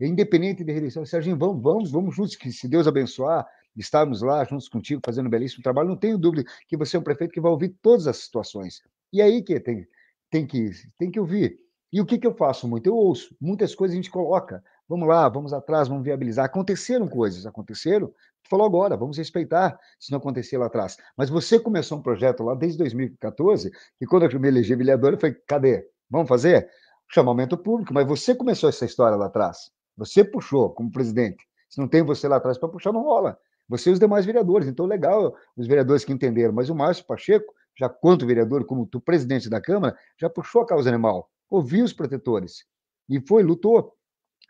É independente de religião, Serginho, vamos, vamos, vamos juntos, que se Deus abençoar, de estarmos lá juntos contigo, fazendo um belíssimo trabalho. Não tenho dúvida que você é um prefeito que vai ouvir todas as situações. E aí que tem, tem que tem que ouvir. E o que, que eu faço muito? Eu ouço. Muitas coisas a gente coloca. Vamos lá, vamos atrás, vamos viabilizar. Aconteceram coisas, aconteceram. Tu falou agora, vamos respeitar, se não acontecer lá atrás. Mas você começou um projeto lá desde 2014, e quando eu me elegi vereador, eu falei, cadê? Vamos fazer? Chamamento público, mas você começou essa história lá atrás. Você puxou como presidente. Se não tem você lá atrás para puxar, não rola. Você e os demais vereadores. Então, legal os vereadores que entenderam, mas o Márcio Pacheco, já quanto vereador, como tu, presidente da Câmara, já puxou a causa animal, ouviu os protetores e foi, lutou.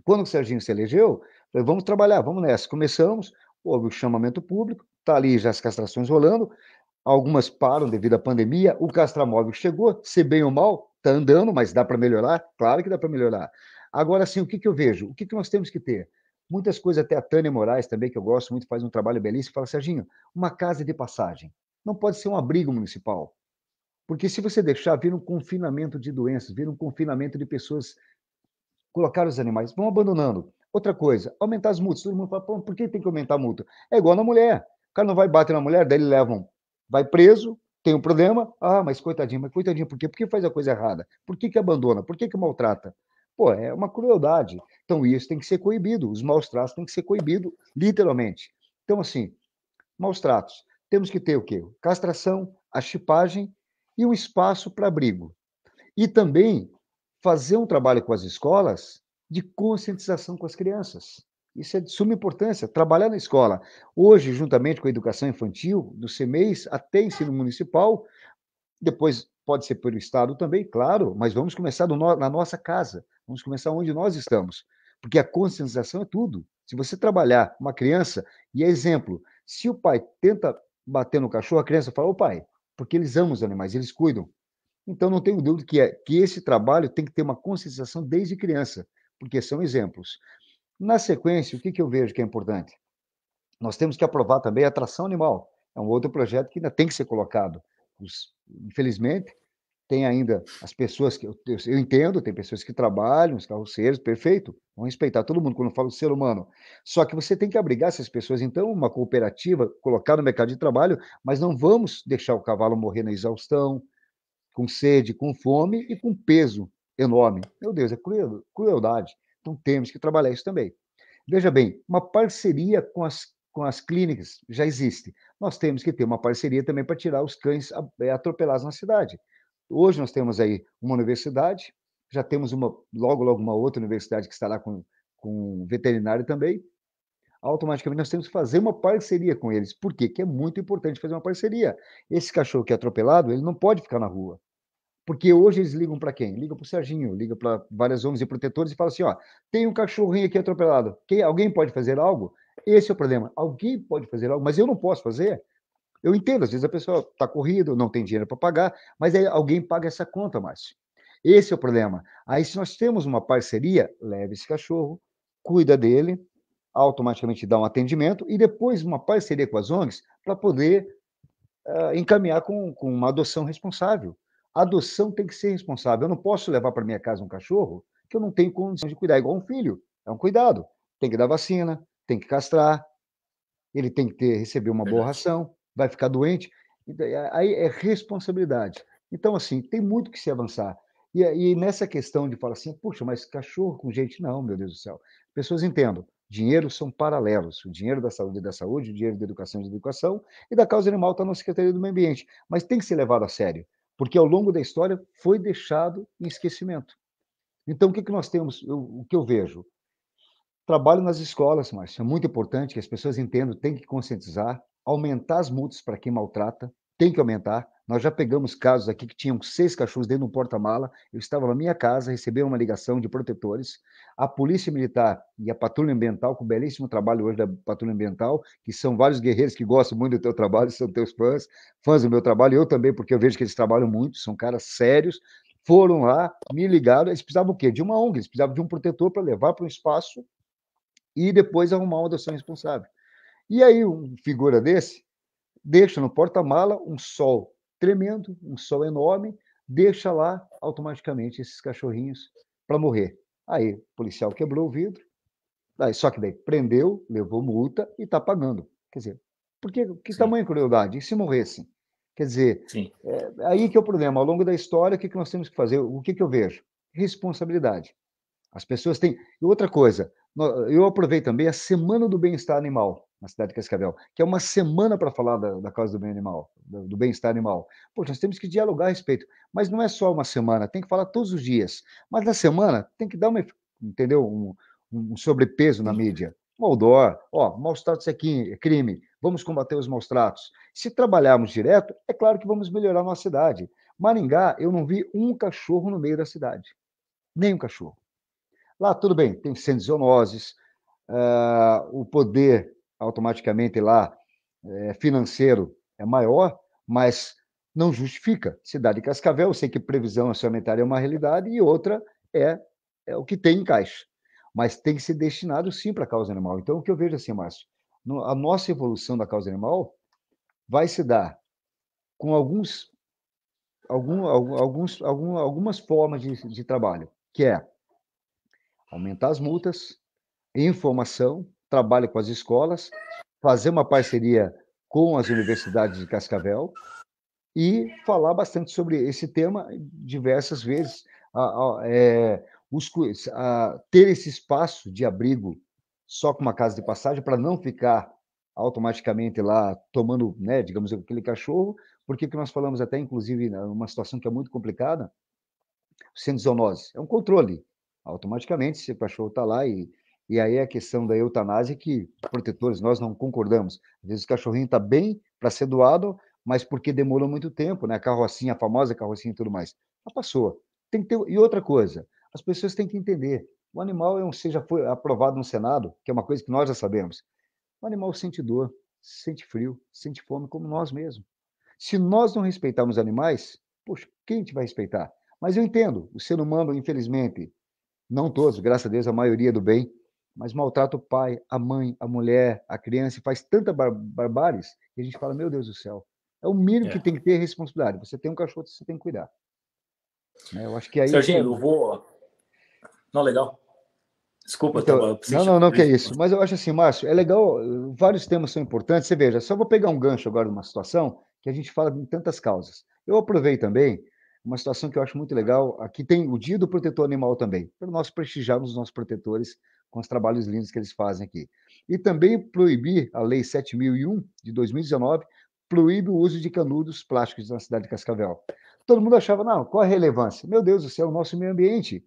Quando o Serginho se elegeu, falei, vamos trabalhar, vamos nessa. Começamos, houve o chamamento público, está ali já as castrações rolando, algumas param devido à pandemia, o castramóvel chegou, se bem ou mal, está andando, mas dá para melhorar? Claro que dá para melhorar. Agora sim, o que, que eu vejo? O que, que nós temos que ter? Muitas coisas, até a Tânia Moraes também, que eu gosto muito, faz um trabalho belíssimo, fala, Serginho, uma casa de passagem não pode ser um abrigo municipal. Porque se você deixar, vira um confinamento de doenças, vira um confinamento de pessoas colocar os animais, vão abandonando. Outra coisa, aumentar as multas. Todo mundo fala, por que tem que aumentar a multa? É igual na mulher. O cara não vai bater na mulher, daí ele levam, vai preso, tem um problema, ah, mas coitadinho, mas coitadinho, por quê? que faz a coisa errada. Por que, que abandona? Por que, que maltrata? Pô, é uma crueldade. Então isso tem que ser coibido, os maus tratos têm que ser coibidos, literalmente. Então, assim, maus tratos. Temos que ter o quê? Castração, a chipagem e um espaço para abrigo. E também fazer um trabalho com as escolas de conscientização com as crianças. Isso é de suma importância, trabalhar na escola. Hoje, juntamente com a educação infantil, do CEMEIS até ensino municipal, depois pode ser pelo Estado também, claro, mas vamos começar no, na nossa casa, vamos começar onde nós estamos, porque a conscientização é tudo. Se você trabalhar uma criança, e é exemplo, se o pai tenta bater no cachorro, a criança fala, ô pai, porque eles amam os animais, eles cuidam. Então não tenho dúvida que, é, que esse trabalho tem que ter uma conscientização desde criança, porque são exemplos. Na sequência, o que, que eu vejo que é importante? Nós temos que aprovar também a atração animal. É um outro projeto que ainda tem que ser colocado. Os infelizmente, tem ainda as pessoas que eu, eu, entendo, tem pessoas que trabalham, os carroceiros, perfeito, vão respeitar todo mundo quando eu falo ser humano. Só que você tem que abrigar essas pessoas, então, uma cooperativa, colocar no mercado de trabalho, mas não vamos deixar o cavalo morrer na exaustão, com sede, com fome e com peso enorme. Meu Deus, é crueldade. Então temos que trabalhar isso também. Veja bem, uma parceria com as com as clínicas, já existe. Nós temos que ter uma parceria também para tirar os cães é, atropelados na cidade. Hoje nós temos aí uma universidade, já temos uma, logo, logo uma outra universidade que estará com, com veterinário também. Automaticamente nós temos que fazer uma parceria com eles. Por quê? Porque é muito importante fazer uma parceria. Esse cachorro que é atropelado, ele não pode ficar na rua. Porque hoje eles ligam para quem? Ligam para o Serginho, ligam para várias homens e protetores e falam assim: ó, tem um cachorrinho aqui atropelado. Quem, alguém pode fazer algo? Esse é o problema. Alguém pode fazer algo, mas eu não posso fazer. Eu entendo, às vezes a pessoa está corrida, não tem dinheiro para pagar, mas aí alguém paga essa conta, Márcio. Esse é o problema. Aí, se nós temos uma parceria, leve esse cachorro, cuida dele, automaticamente dá um atendimento e depois uma parceria com as ONGs para poder uh, encaminhar com, com uma adoção responsável. A adoção tem que ser responsável. Eu não posso levar para minha casa um cachorro que eu não tenho condições de cuidar, igual um filho. É um cuidado. Tem que dar vacina, tem que castrar, ele tem que ter, receber uma boa ração, vai ficar doente. Aí é responsabilidade. Então, assim, tem muito que se avançar. E, e nessa questão de falar assim, puxa, mas cachorro com gente, não, meu Deus do céu. Pessoas entendam, dinheiro são paralelos. O dinheiro da saúde da saúde, o dinheiro da educação de da educação, e da causa animal está na Secretaria do Meio Ambiente. Mas tem que ser levado a sério, porque ao longo da história foi deixado em esquecimento. Então, o que, que nós temos, eu, o que eu vejo? Trabalho nas escolas, Márcio, é muito importante que as pessoas entendam, tem que conscientizar, aumentar as multas para quem maltrata, tem que aumentar. Nós já pegamos casos aqui que tinham seis cachorros dentro de um porta-mala. Eu estava na minha casa, recebi uma ligação de protetores. A Polícia Militar e a Patrulha Ambiental, com o belíssimo trabalho hoje da Patrulha Ambiental, que são vários guerreiros que gostam muito do teu trabalho, são teus fãs, fãs do meu trabalho, eu também, porque eu vejo que eles trabalham muito, são caras sérios. Foram lá, me ligaram, eles precisavam o quê? De uma ONG, eles precisavam de um protetor para levar para um espaço e depois arrumar uma adoção responsável. E aí, um figura desse deixa no porta-mala um sol tremendo, um sol enorme, deixa lá automaticamente esses cachorrinhos para morrer. Aí, o policial quebrou o vidro, aí, só que daí prendeu, levou multa e está pagando. Quer dizer, porque que tamanho crueldade? E se morressem? Quer dizer, é, aí que é o problema. Ao longo da história, o que, que nós temos que fazer? O que, que eu vejo? Responsabilidade. As pessoas têm. E outra coisa, eu aproveito também a Semana do Bem-Estar Animal na cidade de Cascavel, que é uma semana para falar da, da, causa do bem animal, do, do bem-estar animal. Poxa, nós temos que dialogar a respeito, mas não é só uma semana, tem que falar todos os dias. Mas na semana tem que dar uma, entendeu, um, um sobrepeso na mídia. Moldor, ó, maus tratos é, é crime, vamos combater os maus tratos. Se trabalharmos direto, é claro que vamos melhorar a nossa cidade. Maringá, eu não vi um cachorro no meio da cidade. Nem um cachorro. Lá, tudo bem, tem cendizianoses, uh, ah, o poder automaticamente lá é, financeiro é maior, mas não justifica. Cidade de Cascavel, eu sei que previsão orçamentária é uma realidade e outra é, é o que tem em caixa. Mas tem que ser destinado sim para a causa animal. Então, o que eu vejo assim, Márcio, no, a nossa evolução da causa animal vai se dar com alguns, algum, alguns, algum, algumas formas de, de trabalho, que é aumentar as multas, informação, trabalho com as escolas, fazer uma parceria com as universidades de Cascavel e falar bastante sobre esse tema diversas vezes. A, a, é, os, a, ter esse espaço de abrigo só com uma casa de passagem para não ficar automaticamente lá tomando, né, digamos, aquele cachorro, porque que nós falamos até, inclusive, uma situação que é muito complicada, sem zoonose, é um controle automaticamente, se o cachorro está lá e e aí é a questão da eutanásia que protetores nós não concordamos. Às vezes o cachorrinho está bem para ser doado, mas porque demorou muito tempo, né? A carrocinha, a famosa carrocinha e tudo mais. Já passou. Tem que ter... E outra coisa, as pessoas têm que entender. O animal é um seja foi aprovado no Senado, que é uma coisa que nós já sabemos. O animal sente dor, sente frio, sente fome como nós mesmos. Se nós não respeitarmos animais, poxa, quem te vai respeitar? Mas eu entendo, o ser humano, infelizmente, não todos, graças a Deus, a maioria do bem, mas maltrata o pai, a mãe, a mulher, a criança e faz tanta bar barbáries que a gente fala, meu Deus do céu. É o mínimo é. que tem que ter responsabilidade. Você tem um cachorro, você tem que cuidar. É, eu acho que aí. Serginho, é eu vou. Não, legal. Desculpa, então, tava... Não, não, não, que é isso. Mas eu acho assim, Márcio, é legal, vários temas são importantes. Você veja, só vou pegar um gancho agora de uma situação que a gente fala de tantas causas. Eu aprovei também uma situação que eu acho muito legal. Aqui tem o Dia do Protetor Animal também, para nós prestigiarmos os nossos protetores com os trabalhos lindos que eles fazem aqui. E também proibir a Lei 7001 de 2019 proíbe o uso de canudos plásticos na cidade de Cascavel. Todo mundo achava, não, qual a relevância? Meu Deus do céu, o nosso meio ambiente.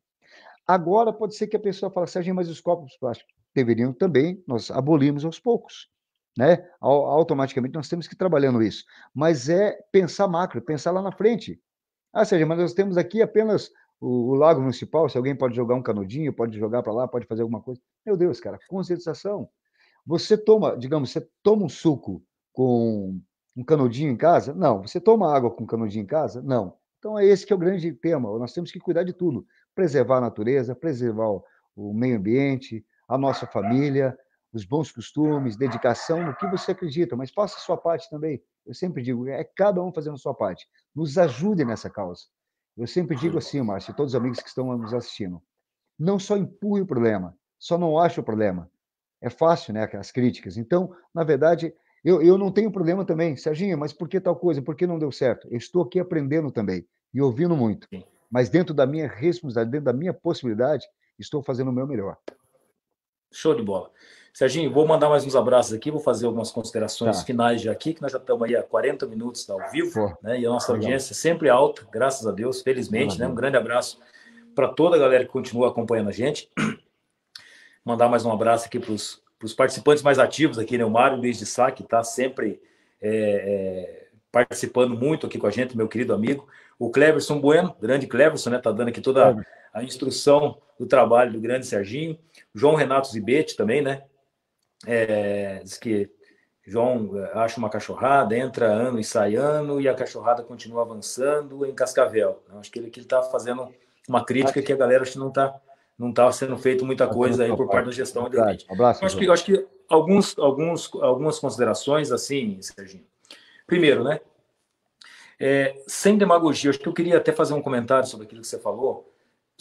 Agora pode ser que a pessoa fale, Sérgio, assim, ah, mas os copos plásticos deveriam também, nós abolimos aos poucos. Né? Automaticamente nós temos que ir trabalhando isso. Mas é pensar macro, pensar lá na frente. Ah, seja, mas nós temos aqui apenas o, o lago municipal, se alguém pode jogar um canudinho, pode jogar para lá, pode fazer alguma coisa. Meu Deus, cara, conscientização. Você toma, digamos, você toma um suco com um canudinho em casa? Não. Você toma água com um canudinho em casa? Não. Então é esse que é o grande tema. Nós temos que cuidar de tudo. Preservar a natureza, preservar o, o meio ambiente, a nossa família, os bons costumes, dedicação, no que você acredita, mas faça a sua parte também eu sempre digo, é cada um fazendo a sua parte. Nos ajude nessa causa. Eu sempre digo assim, Márcio, todos os amigos que estão nos assistindo, não só empurre o problema, só não ache o problema. É fácil, né, as críticas. Então, na verdade, eu, eu não tenho problema também. Serginho, mas por que tal coisa? Por que não deu certo? Eu estou aqui aprendendo também e ouvindo muito. Mas dentro da minha responsabilidade, dentro da minha possibilidade, estou fazendo o meu melhor. Show de bola. Serginho, vou mandar mais uns abraços aqui, vou fazer algumas considerações tá. finais já aqui, que nós já estamos aí há 40 minutos ao vivo, né? E a nossa audiência sempre alta, graças a Deus, felizmente, né? Um grande abraço para toda a galera que continua acompanhando a gente. mandar mais um abraço aqui para os participantes mais ativos aqui, né? O Mário Luiz de Sá, que está sempre é, é, participando muito aqui com a gente, meu querido amigo. O Cleverson Bueno, grande Cleverson, né? Tá dando aqui toda a, a instrução do trabalho do grande Serginho. João Renato Zibete também, né? É, diz que João é, acha uma cachorrada, entra ano e sai ano, e a cachorrada continua avançando em Cascavel. acho que ele está fazendo uma crítica que a galera acho que não está não tá sendo feito muita coisa aí por parte da gestão. abraço, acho que, acho que alguns, alguns, algumas considerações assim, Serginho. Primeiro, né? É, sem demagogia, acho que eu queria até fazer um comentário sobre aquilo que você falou,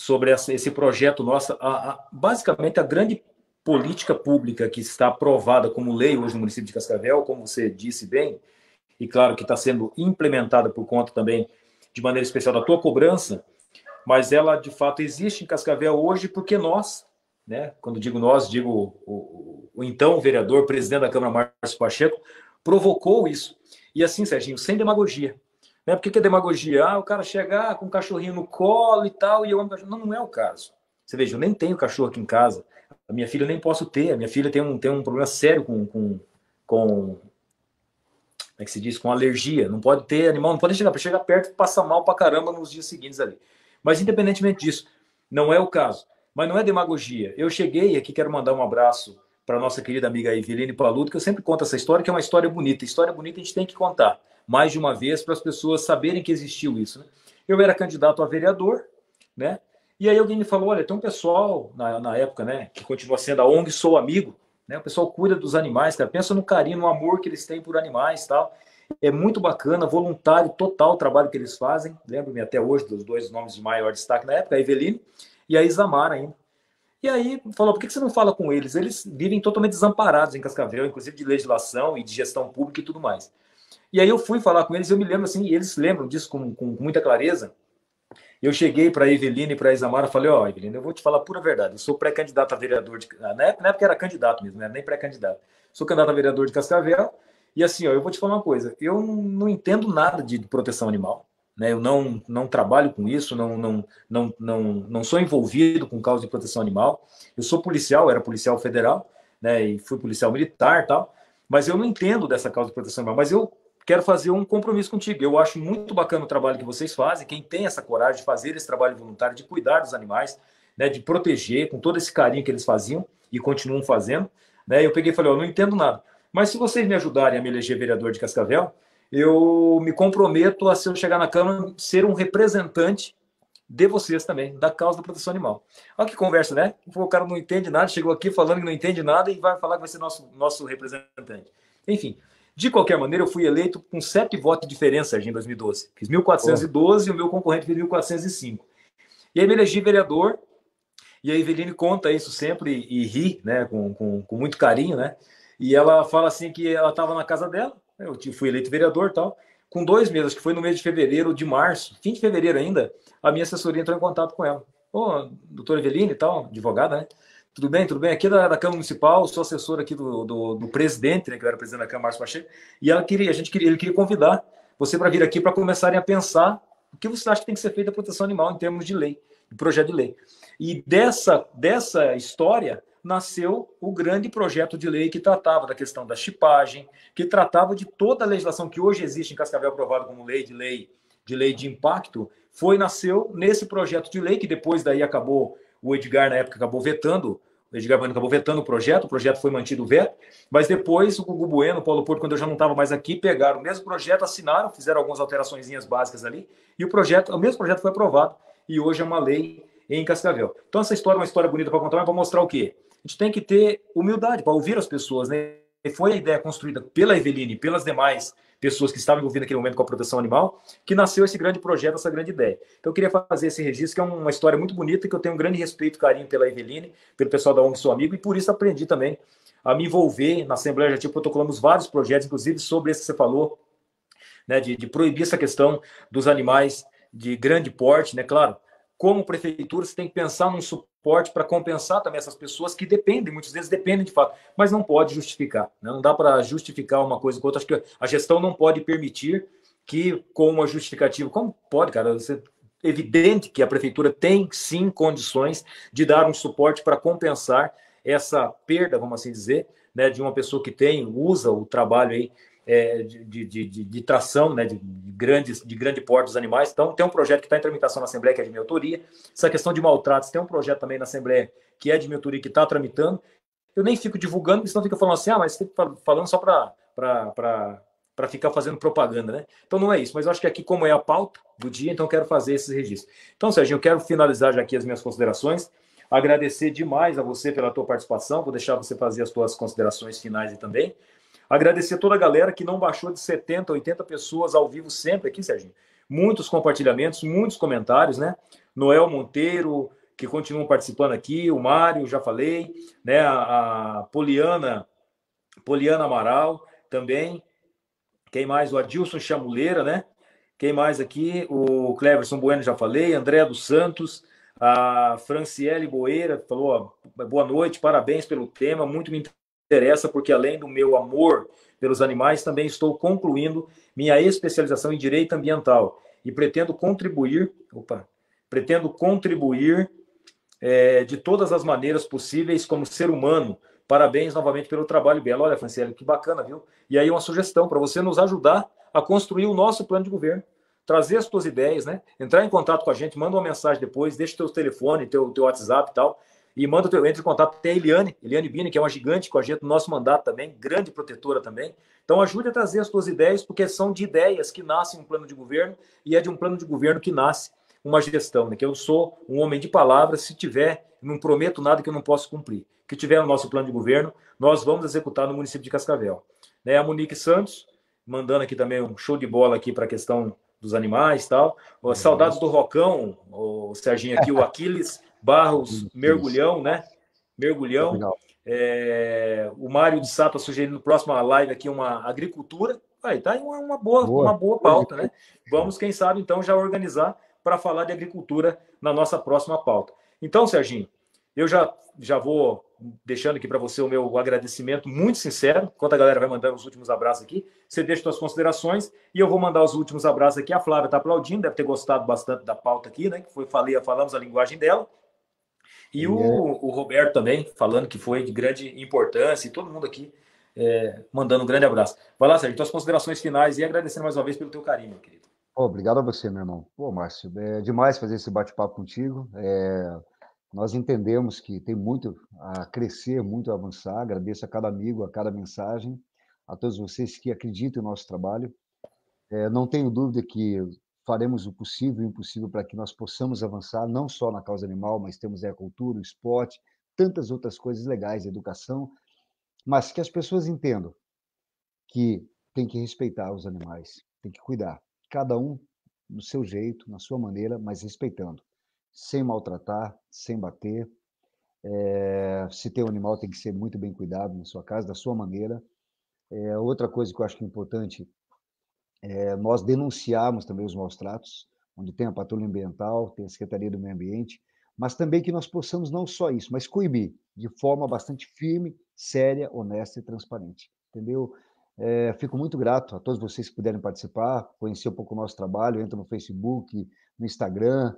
sobre essa, esse projeto nosso. A, a, basicamente, a grande política pública que está aprovada como lei hoje no município de Cascavel, como você disse bem, e claro que está sendo implementada por conta também de maneira especial da tua cobrança, mas ela de fato existe em Cascavel hoje porque nós, né, quando digo nós, digo o, o, o então vereador, presidente da Câmara, Márcio Pacheco, provocou isso. E assim, Serginho, sem demagogia, né? Por que, que é demagogia? Ah, o cara chegar ah, com um cachorrinho no colo e tal, e eu amo cachorro. Não, não é o caso. Você veja, eu nem tenho cachorro aqui em casa. A minha filha nem posso ter. A minha filha tem um, tem um problema sério com, com, com. Como é que se diz? Com alergia. Não pode ter animal, não pode chegar, chegar perto e passa mal pra caramba nos dias seguintes ali. Mas independentemente disso, não é o caso. Mas não é demagogia. Eu cheguei aqui, quero mandar um abraço para nossa querida amiga Eveline Paludo, que eu sempre conto essa história, que é uma história bonita. História bonita a gente tem que contar mais de uma vez para as pessoas saberem que existiu isso. Né? Eu era candidato a vereador, né? E aí alguém me falou, olha, tem um pessoal na, na época, né, que continua sendo a ONG Sou Amigo, né? O pessoal cuida dos animais, cara. Pensa no carinho, no amor que eles têm por animais, tal. É muito bacana, voluntário total o trabalho que eles fazem. Lembro-me até hoje dos dois nomes de maior destaque na época, a Eveline e a Isamara ainda. E aí falou, por que você não fala com eles? Eles vivem totalmente desamparados em Cascavel, inclusive de legislação e de gestão pública e tudo mais. E aí eu fui falar com eles, eu me lembro assim, eles lembram disso com, com muita clareza. Eu cheguei para a Eveline e para a Isamara e falei: Ó, oh, Eveline, eu vou te falar a pura verdade. Eu sou pré-candidato a vereador. De... Ah, na, né, época, na época era candidato mesmo, né? nem pré-candidato. Sou candidato a vereador de Cascavel. E assim, ó, eu vou te falar uma coisa: eu não entendo nada de proteção animal. Né? Eu não, não trabalho com isso, não, não, não, não, não sou envolvido com causa de proteção animal. Eu sou policial, era policial federal, né? e fui policial militar tal. Mas eu não entendo dessa causa de proteção animal. Mas eu quero fazer um compromisso contigo. Eu acho muito bacana o trabalho que vocês fazem, quem tem essa coragem de fazer esse trabalho voluntário, de cuidar dos animais, né, de proteger com todo esse carinho que eles faziam e continuam fazendo. Né? Eu peguei e falei, eu não entendo nada, mas se vocês me ajudarem a me eleger vereador de Cascavel, eu me comprometo a, se eu chegar na Câmara, ser um representante de vocês também, da causa da proteção animal. Olha que conversa, né? O cara não entende nada, chegou aqui falando que não entende nada e vai falar que vai ser nosso, nosso representante. Enfim, de qualquer maneira, eu fui eleito com sete votos de diferença em 2012. Fiz 1.412 oh. e o meu concorrente fez 1.405. E aí me elegi vereador, e a Eveline conta isso sempre e, e ri, né, com, com, com, muito carinho, né? E ela fala assim que ela estava na casa dela, eu fui eleito vereador tal, com dois meses, que foi no mês de fevereiro, de março, fim de fevereiro ainda, a minha assessoria entrou em contato com ela. Ô, doutora Eveline e tal, advogada, né? Tudo bem, tudo bem? Aqui é da, da Câmara Municipal, sou assessor aqui do, do, do, presidente, né, que era presidente da Câmara, Márcio Pacheco, e ela queria, a gente queria, ele queria convidar você para vir aqui para começarem a pensar o que você acha que tem que ser feito a proteção animal em termos de lei, de projeto de lei. E dessa, dessa história nasceu o grande projeto de lei que tratava da questão da chipagem, que tratava de toda a legislação que hoje existe em Cascavel aprovada como lei de lei de lei de impacto, foi nasceu nesse projeto de lei que depois daí acabou o Edgar na época acabou vetando Edgar Bueno acabou vetando o projeto, o projeto foi mantido veto, mas depois o Gugu Bueno, o Paulo Porto, quando eu já não estava mais aqui, pegaram o mesmo projeto, assinaram, fizeram algumas alterações básicas ali, e o projeto, o mesmo projeto foi aprovado, e hoje é uma lei em Cascavel. Então essa história é uma história bonita para contar, mas para mostrar o quê? A gente tem que ter humildade para ouvir as pessoas, né? E foi a ideia construída pela Eveline e pelas demais pessoas que estavam envolvidas naquele momento com a proteção animal, que nasceu esse grande projeto, essa grande ideia. Então eu queria fazer esse registro, que é uma história muito bonita, que eu tenho um grande respeito carinho pela Eveline, pelo pessoal da ONG Sou Amigo, e por isso aprendi também a me envolver na Assembleia Legislativa, protocolamos vários projetos, inclusive sobre esse que você falou, né, de, de proibir essa questão dos animais de grande porte, né, claro, como prefeitura, você tem que pensar num suporte porte para compensar também essas pessoas que dependem, muitas vezes dependem de fato, mas não pode justificar. Né? Não dá para justificar uma coisa com outra. Acho que a gestão não pode permitir que, com uma justificativa, como pode, cara? Você, evidente que a prefeitura tem sim condições de dar um suporte para compensar essa perda, vamos assim dizer, né, de uma pessoa que tem, usa o trabalho aí é, de, de, de, de, tração, né, de, grandes, de grande porte dos animais. Então, tem um projeto que está em tramitação na Assembleia, que é de minha autoria. Essa questão de maltratos, tem um projeto também na Assembleia, que é de minha autoria, que está tramitando. Eu nem fico divulgando, senão fica falando assim, ah, mas você está falando só para para ficar fazendo propaganda, né? Então não é isso, mas eu acho que aqui, como é a pauta do dia, então quero fazer esses registros. Então, Sérgio, eu quero finalizar já aqui as minhas considerações, agradecer demais a você pela tua participação, vou deixar você fazer as suas considerações finais também, Agradecer toda a galera que não baixou de 70, 80 pessoas ao vivo sempre aqui, Serginho. Muitos compartilhamentos, muitos comentários, né? Noel Monteiro, que continua participando aqui, o Mário, já falei, né? A, a Poliana, Poliana Amaral também. Quem mais? O Adilson Chamuleira, né? Quem mais aqui? O Cleverson Bueno, já falei, André dos Santos, a Franciele Boeira, falou boa noite, parabéns pelo tema, muito me interessa, porque além do meu amor pelos animais, também estou concluindo minha especialização em direito ambiental e pretendo contribuir, opa, pretendo contribuir é, de todas as maneiras possíveis como ser humano. Parabéns novamente pelo trabalho, belo Olha, Franciele, que bacana, viu? E aí uma sugestão para você nos ajudar a construir o nosso plano de governo trazer as suas ideias, né? Entrar em contato com a gente, manda uma mensagem depois, deixa teu telefone, teu, teu WhatsApp e tal, e manda teu, entre em contato. Tem a Eliane, Eliane Bini, que é uma gigante com a gente no nosso mandato também, grande protetora também. Então ajude a trazer as suas ideias, porque são de ideias que nascem um plano de governo e é de um plano de governo que nasce uma gestão. Né? Que eu sou um homem de palavras, se tiver, não prometo nada que eu não posso cumprir. Que tiver o nosso plano de governo, nós vamos executar no município de Cascavel. Né? A Monique Santos, mandando aqui também um show de bola aqui para a questão dos animais e tal. Uhum. Saudades do Rocão, o Serginho aqui, o Aquiles. Barros Mergulhão, né? Mergulhão. É, o Mário de Sato sugerindo no próximo live aqui uma agricultura. Aí tá uma, uma boa, boa, uma boa pauta, né? Vamos, quem sabe, então, já organizar para falar de agricultura na nossa próxima pauta. Então, Serginho, eu já, já vou deixando aqui para você o meu agradecimento muito sincero, enquanto a galera vai mandando os últimos abraços aqui. Você deixa suas considerações e eu vou mandar os últimos abraços aqui. A Flávia está aplaudindo, deve ter gostado bastante da pauta aqui, né? Que foi, falei, falamos a linguagem dela. E o, é. o, Roberto também, falando que foi de grande importância, e todo mundo aqui é, mandando um grande abraço. Vai lá, Sérgio, suas considerações finais e agradecendo mais uma vez pelo teu carinho, meu querido. obrigado a você, meu irmão. Pô, Márcio, é demais fazer esse bate-papo contigo. É, nós entendemos que tem muito a crescer, muito a avançar. Agradeço a cada amigo, a cada mensagem, a todos vocês que acreditam no nosso trabalho. É, não tenho dúvida que faremos o possível e o impossível para que nós possamos avançar, não só na causa animal, mas temos a cultura, o esporte, tantas outras coisas legais, educação, mas que as pessoas entendam que tem que respeitar os animais, tem que cuidar, cada um no seu jeito, na sua maneira, mas respeitando, sem maltratar, sem bater. É, se tem um animal, tem que ser muito bem cuidado na sua casa, da sua maneira. É, outra coisa que eu acho que é importante é, nós denunciarmos também os maus tratos, onde tem a patrulha ambiental, tem a Secretaria do Meio Ambiente, mas também que nós possamos não só isso, mas coibir de forma bastante firme, séria, honesta e transparente. Entendeu? É, fico muito grato a todos vocês que puderem participar, conhecer um pouco o nosso trabalho, entra no Facebook, no Instagram,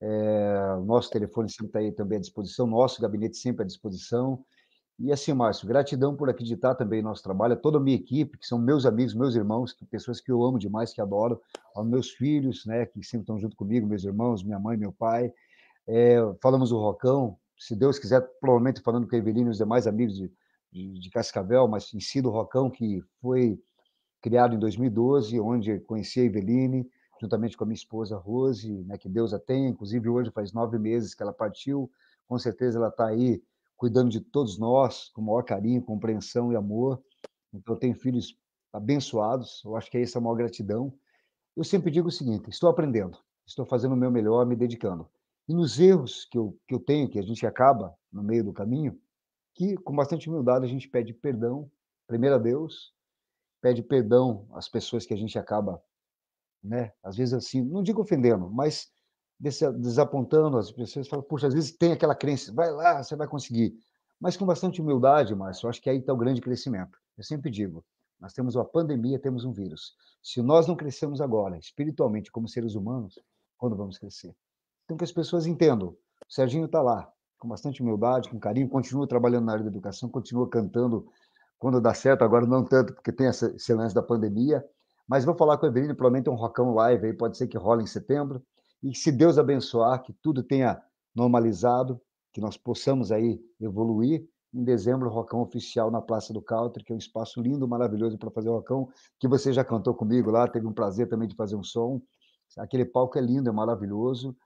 é, nosso telefone sempre está aí também à disposição, nosso gabinete sempre à disposição. E assim, Márcio, gratidão por acreditar também no nosso trabalho, a toda a minha equipe, que são meus amigos, meus irmãos, que, pessoas que eu amo demais, que adoro, aos meus filhos, né, que sempre estão junto comigo, meus irmãos, minha mãe, meu pai. É, falamos o Rocão, se Deus quiser, provavelmente falando com a Evelina e os demais amigos de, de, de Cascavel, mas em si do Rocão, que foi criado em 2012, onde conheci a Eveline, juntamente com a minha esposa Rose, né, que Deus a tenha, inclusive hoje faz nove meses que ela partiu, com certeza ela está aí cuidando de todos nós com o maior carinho, compreensão e amor. Então, eu tenho filhos abençoados, eu acho que é essa a maior gratidão. Eu sempre digo o seguinte: estou aprendendo, estou fazendo o meu melhor, me dedicando. E nos erros que eu, que eu tenho, que a gente acaba no meio do caminho, que com bastante humildade a gente pede perdão, primeiro a Deus, pede perdão às pessoas que a gente acaba, né? Às vezes assim, não digo ofendendo, mas desapontando as pessoas, falam, puxa, às vezes tem aquela crença, vai lá, você vai conseguir. Mas com bastante humildade, Márcio, eu acho que aí está o grande crescimento. Eu sempre digo, nós temos uma pandemia, temos um vírus. Se nós não crescemos agora, espiritualmente, como seres humanos, quando vamos crescer? Então, que as pessoas entendam. O Serginho está lá, com bastante humildade, com carinho, continua trabalhando na área da educação, continua cantando quando dá certo, agora não tanto, porque tem essa, esse lance da pandemia. Mas vou falar com o Evelino, provavelmente é um rocão live aí, pode ser que rola em setembro. E se Deus abençoar, que tudo tenha normalizado, que nós possamos aí evoluir. Em dezembro, Rocão Oficial na Praça do Country, que é um espaço lindo, maravilhoso para fazer Rocão, que você já cantou comigo lá, teve um prazer também de fazer um som. Aquele palco é lindo, é maravilhoso.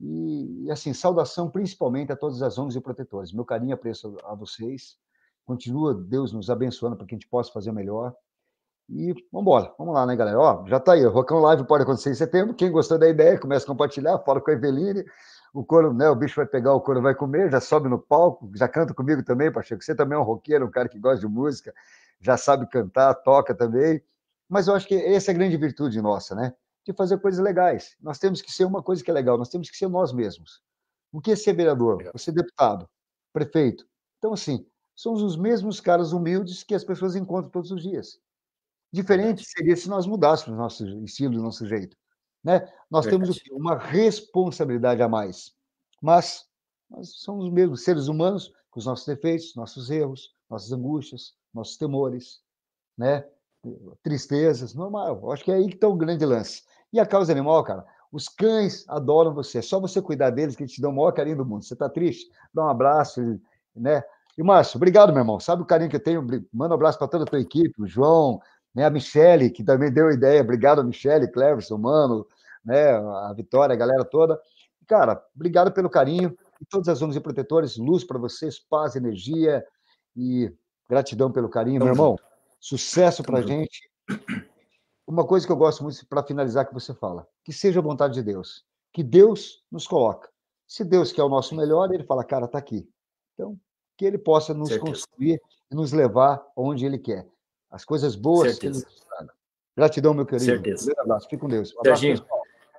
E, assim, saudação principalmente a todas as ONGs e protetores. Meu carinho e apreço a vocês. Continua Deus nos abençoando para que a gente possa fazer melhor. E vamos embora, vamos lá, né, galera? Ó, já tá aí, Rocão Live pode acontecer em setembro. Quem gostou da ideia, começa a compartilhar, fala com a Eveline. O couro, né? O bicho vai pegar, o couro vai comer, já sobe no palco, já canta comigo também, Pacheco. Você também é um roqueiro, um cara que gosta de música, já sabe cantar, toca também. Mas eu acho que essa é a grande virtude nossa, né? De fazer coisas legais. Nós temos que ser uma coisa que é legal, nós temos que ser nós mesmos. O que é ser vereador? É. Você é deputado, prefeito. Então, assim, somos os mesmos caras humildes que as pessoas encontram todos os dias. Diferente seria se nós mudássemos nosso estilo, nosso jeito. Né? Nós Verdade. temos uma responsabilidade a mais. Mas nós somos os mesmos seres humanos, com os nossos defeitos, nossos erros, nossas angústias, nossos temores, né? tristezas, normal. acho que é aí que está o grande lance. E a causa animal, cara, os cães adoram você. É só você cuidar deles que eles te dão o maior carinho do mundo. Você está triste? Dá um abraço, né? E, Márcio, obrigado, meu irmão. Sabe o carinho que eu tenho? Manda um abraço para toda a tua equipe, o João, né? A Michele, que também deu ideia, obrigado a Michele, Cleverson, mano, né? A Vitória, a galera toda. Cara, obrigado pelo carinho e todas as ondas e protetores, luz para vocês, paz, energia e gratidão pelo carinho, meu junto. irmão. Sucesso para gente. Uma coisa que eu gosto muito para finalizar que você fala, que seja a vontade de Deus, que Deus nos coloca. Se Deus quer o nosso melhor, ele fala, cara, tá aqui. Então, que ele possa nos certo. construir e nos levar onde ele quer. As coisas boas. Certeza. Gratidão, meu querido. Certeza. Um abraço. Fique com Deus. Um Serginho.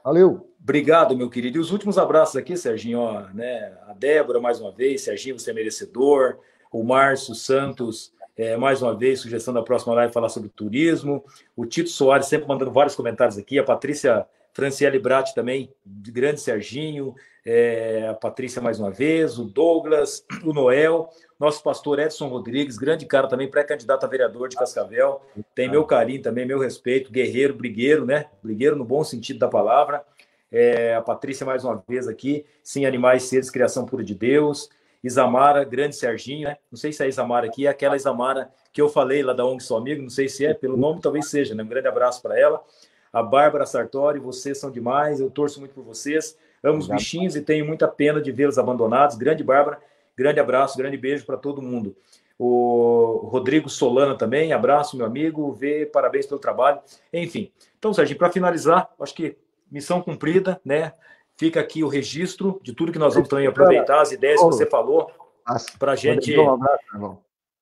Valeu. Obrigado, meu querido. E os últimos abraços aqui, Serginho, ó, né? A Débora, mais uma vez. Serginho, você é merecedor. O Márcio Santos, é, mais uma vez, sugestão da próxima live falar sobre turismo. O Tito Soares sempre mandando vários comentários aqui. A Patrícia Franciele Brat também, grande Serginho é, a Patrícia mais uma vez, o Douglas, o Noel, nosso pastor Edson Rodrigues, grande cara também, pré-candidato a vereador de Cascavel, tem meu carinho também, meu respeito, guerreiro, brigueiro, né? Brigueiro no bom sentido da palavra. É, a Patrícia mais uma vez aqui, sim, animais, seres, criação pura de Deus. Isamara, grande Serginho, né? Não sei se é a Isamara aqui, é aquela Isamara que eu falei lá da ONG Sou Amigo, não sei se é, pelo nome talvez seja, né? Um grande abraço para ela. A Bárbara Sartori, vocês são demais, eu torço muito por vocês. Amo os bichinhos e tenho muita pena de vê-los abandonados. Grande Bárbara, grande abraço, grande beijo para todo mundo. O Rodrigo Solana também, abraço, meu amigo, vê, parabéns pelo trabalho. Enfim, então, Sérgio, para finalizar, acho que missão cumprida, né? Fica aqui o registro de tudo que nós vamos também aproveitar, as ideias que você falou, para a gente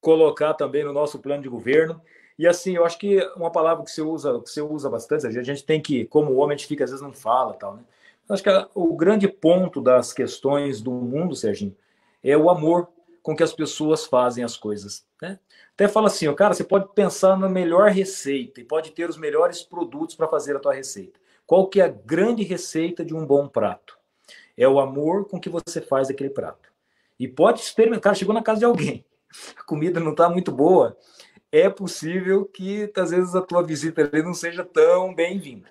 colocar também no nosso plano de governo. E assim, eu acho que uma palavra que você usa, que você usa bastante, a gente tem que, como homem, a gente fica às vezes não fala, tal, né? Acho que o grande ponto das questões do mundo, Serginho, é o amor com que as pessoas fazem as coisas. Né? Até fala assim, ó, cara, você pode pensar na melhor receita e pode ter os melhores produtos para fazer a tua receita. Qual que é a grande receita de um bom prato? É o amor com que você faz aquele prato. E pode experimentar. Cara, chegou na casa de alguém, a comida não está muito boa, é possível que às vezes a tua visita ali não seja tão bem-vinda.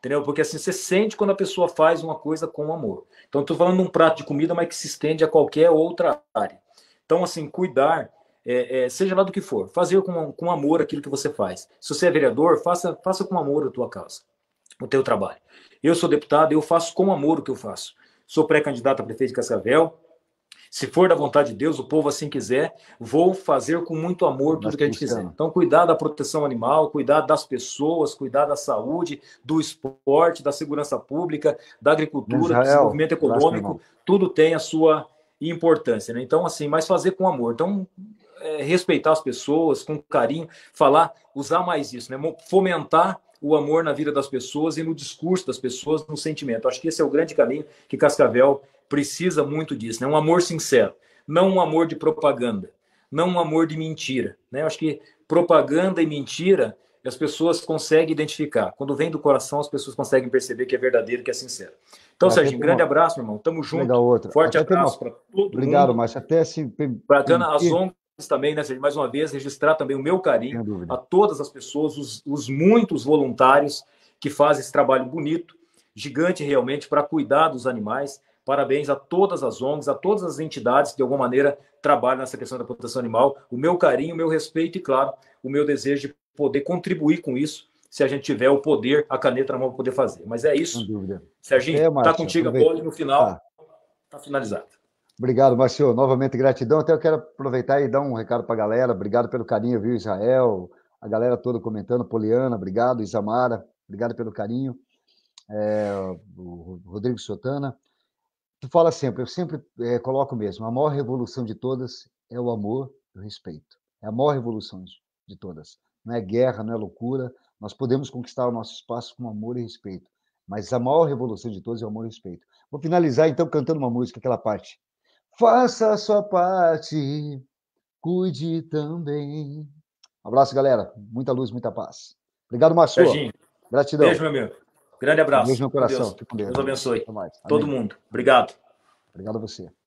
Entendeu? Porque assim, você sente quando a pessoa faz uma coisa com amor. Então, estou falando de um prato de comida, mas que se estende a qualquer outra área. Então, assim, cuidar, é, é, seja lá do que for, fazer com, com amor aquilo que você faz. Se você é vereador, faça, faça com amor a tua casa, o teu trabalho. Eu sou deputado, eu faço com amor o que eu faço. Sou pré-candidato a prefeito de Cascavel, se for da vontade de Deus, o povo assim quiser, vou fazer com muito amor tudo o que a gente quiser. Então, cuidar da proteção animal, cuidar das pessoas, cuidar da saúde, do esporte, da segurança pública, da agricultura, Israel, do desenvolvimento econômico, tudo tem a sua importância, né? Então, assim, mas fazer com amor. Então, é, respeitar as pessoas com carinho, falar, usar mais isso, né? Fomentar o amor na vida das pessoas e no discurso das pessoas, no sentimento. Acho que esse é o grande caminho que Cascavel precisa muito disso, né? Um amor sincero, não um amor de propaganda, não um amor de mentira, né? Eu acho que propaganda e mentira as pessoas conseguem identificar. Quando vem do coração, as pessoas conseguem perceber que é verdadeiro, que é sincero. Então, Sérgio, um grande uma... abraço, meu irmão. Tamo junto. outra. Forte até abraço uma... para todo Obrigado, mundo. Obrigado, Márcio. Até assim. Para Dana Azon também, né, Sérgio? Mais uma vez, registrar também o meu carinho a todas as pessoas, os, os muitos voluntários que fazem esse trabalho bonito, gigante realmente, para cuidar dos animais. Parabéns a todas as ONGs, a todas as entidades que, de alguma maneira, trabalham nessa questão da proteção animal. O meu carinho, o meu respeito e, claro, o meu desejo de poder contribuir com isso, se a gente tiver o poder, a caneta na mão para poder fazer. Mas é isso. Serginho, é, está contigo a bola no final está tá finalizado. Obrigado, Márcio. Novamente, gratidão. Até eu quero aproveitar e dar um recado para a galera. Obrigado pelo carinho, viu, Israel? A galera toda comentando. Poliana, obrigado. Isamara, obrigado pelo carinho. É, o Rodrigo Sotana tu fala sempre, eu sempre é, coloco mesmo, a maior revolução de todas é o amor e o respeito. É a maior revolução de, todas. Não é guerra, não é loucura. Nós podemos conquistar o nosso espaço com amor e respeito. Mas a maior revolução de todas é o amor e respeito. Vou finalizar então cantando uma música, aquela parte. Faça a sua parte, cuide também. Um abraço, galera. Muita luz, muita paz. Obrigado, Márcio. Gratidão. Beijo, meu amigo. Grande abraço. beijo no coração. Deus, Deus abençoe. Todo mundo. Obrigado. Obrigado a você.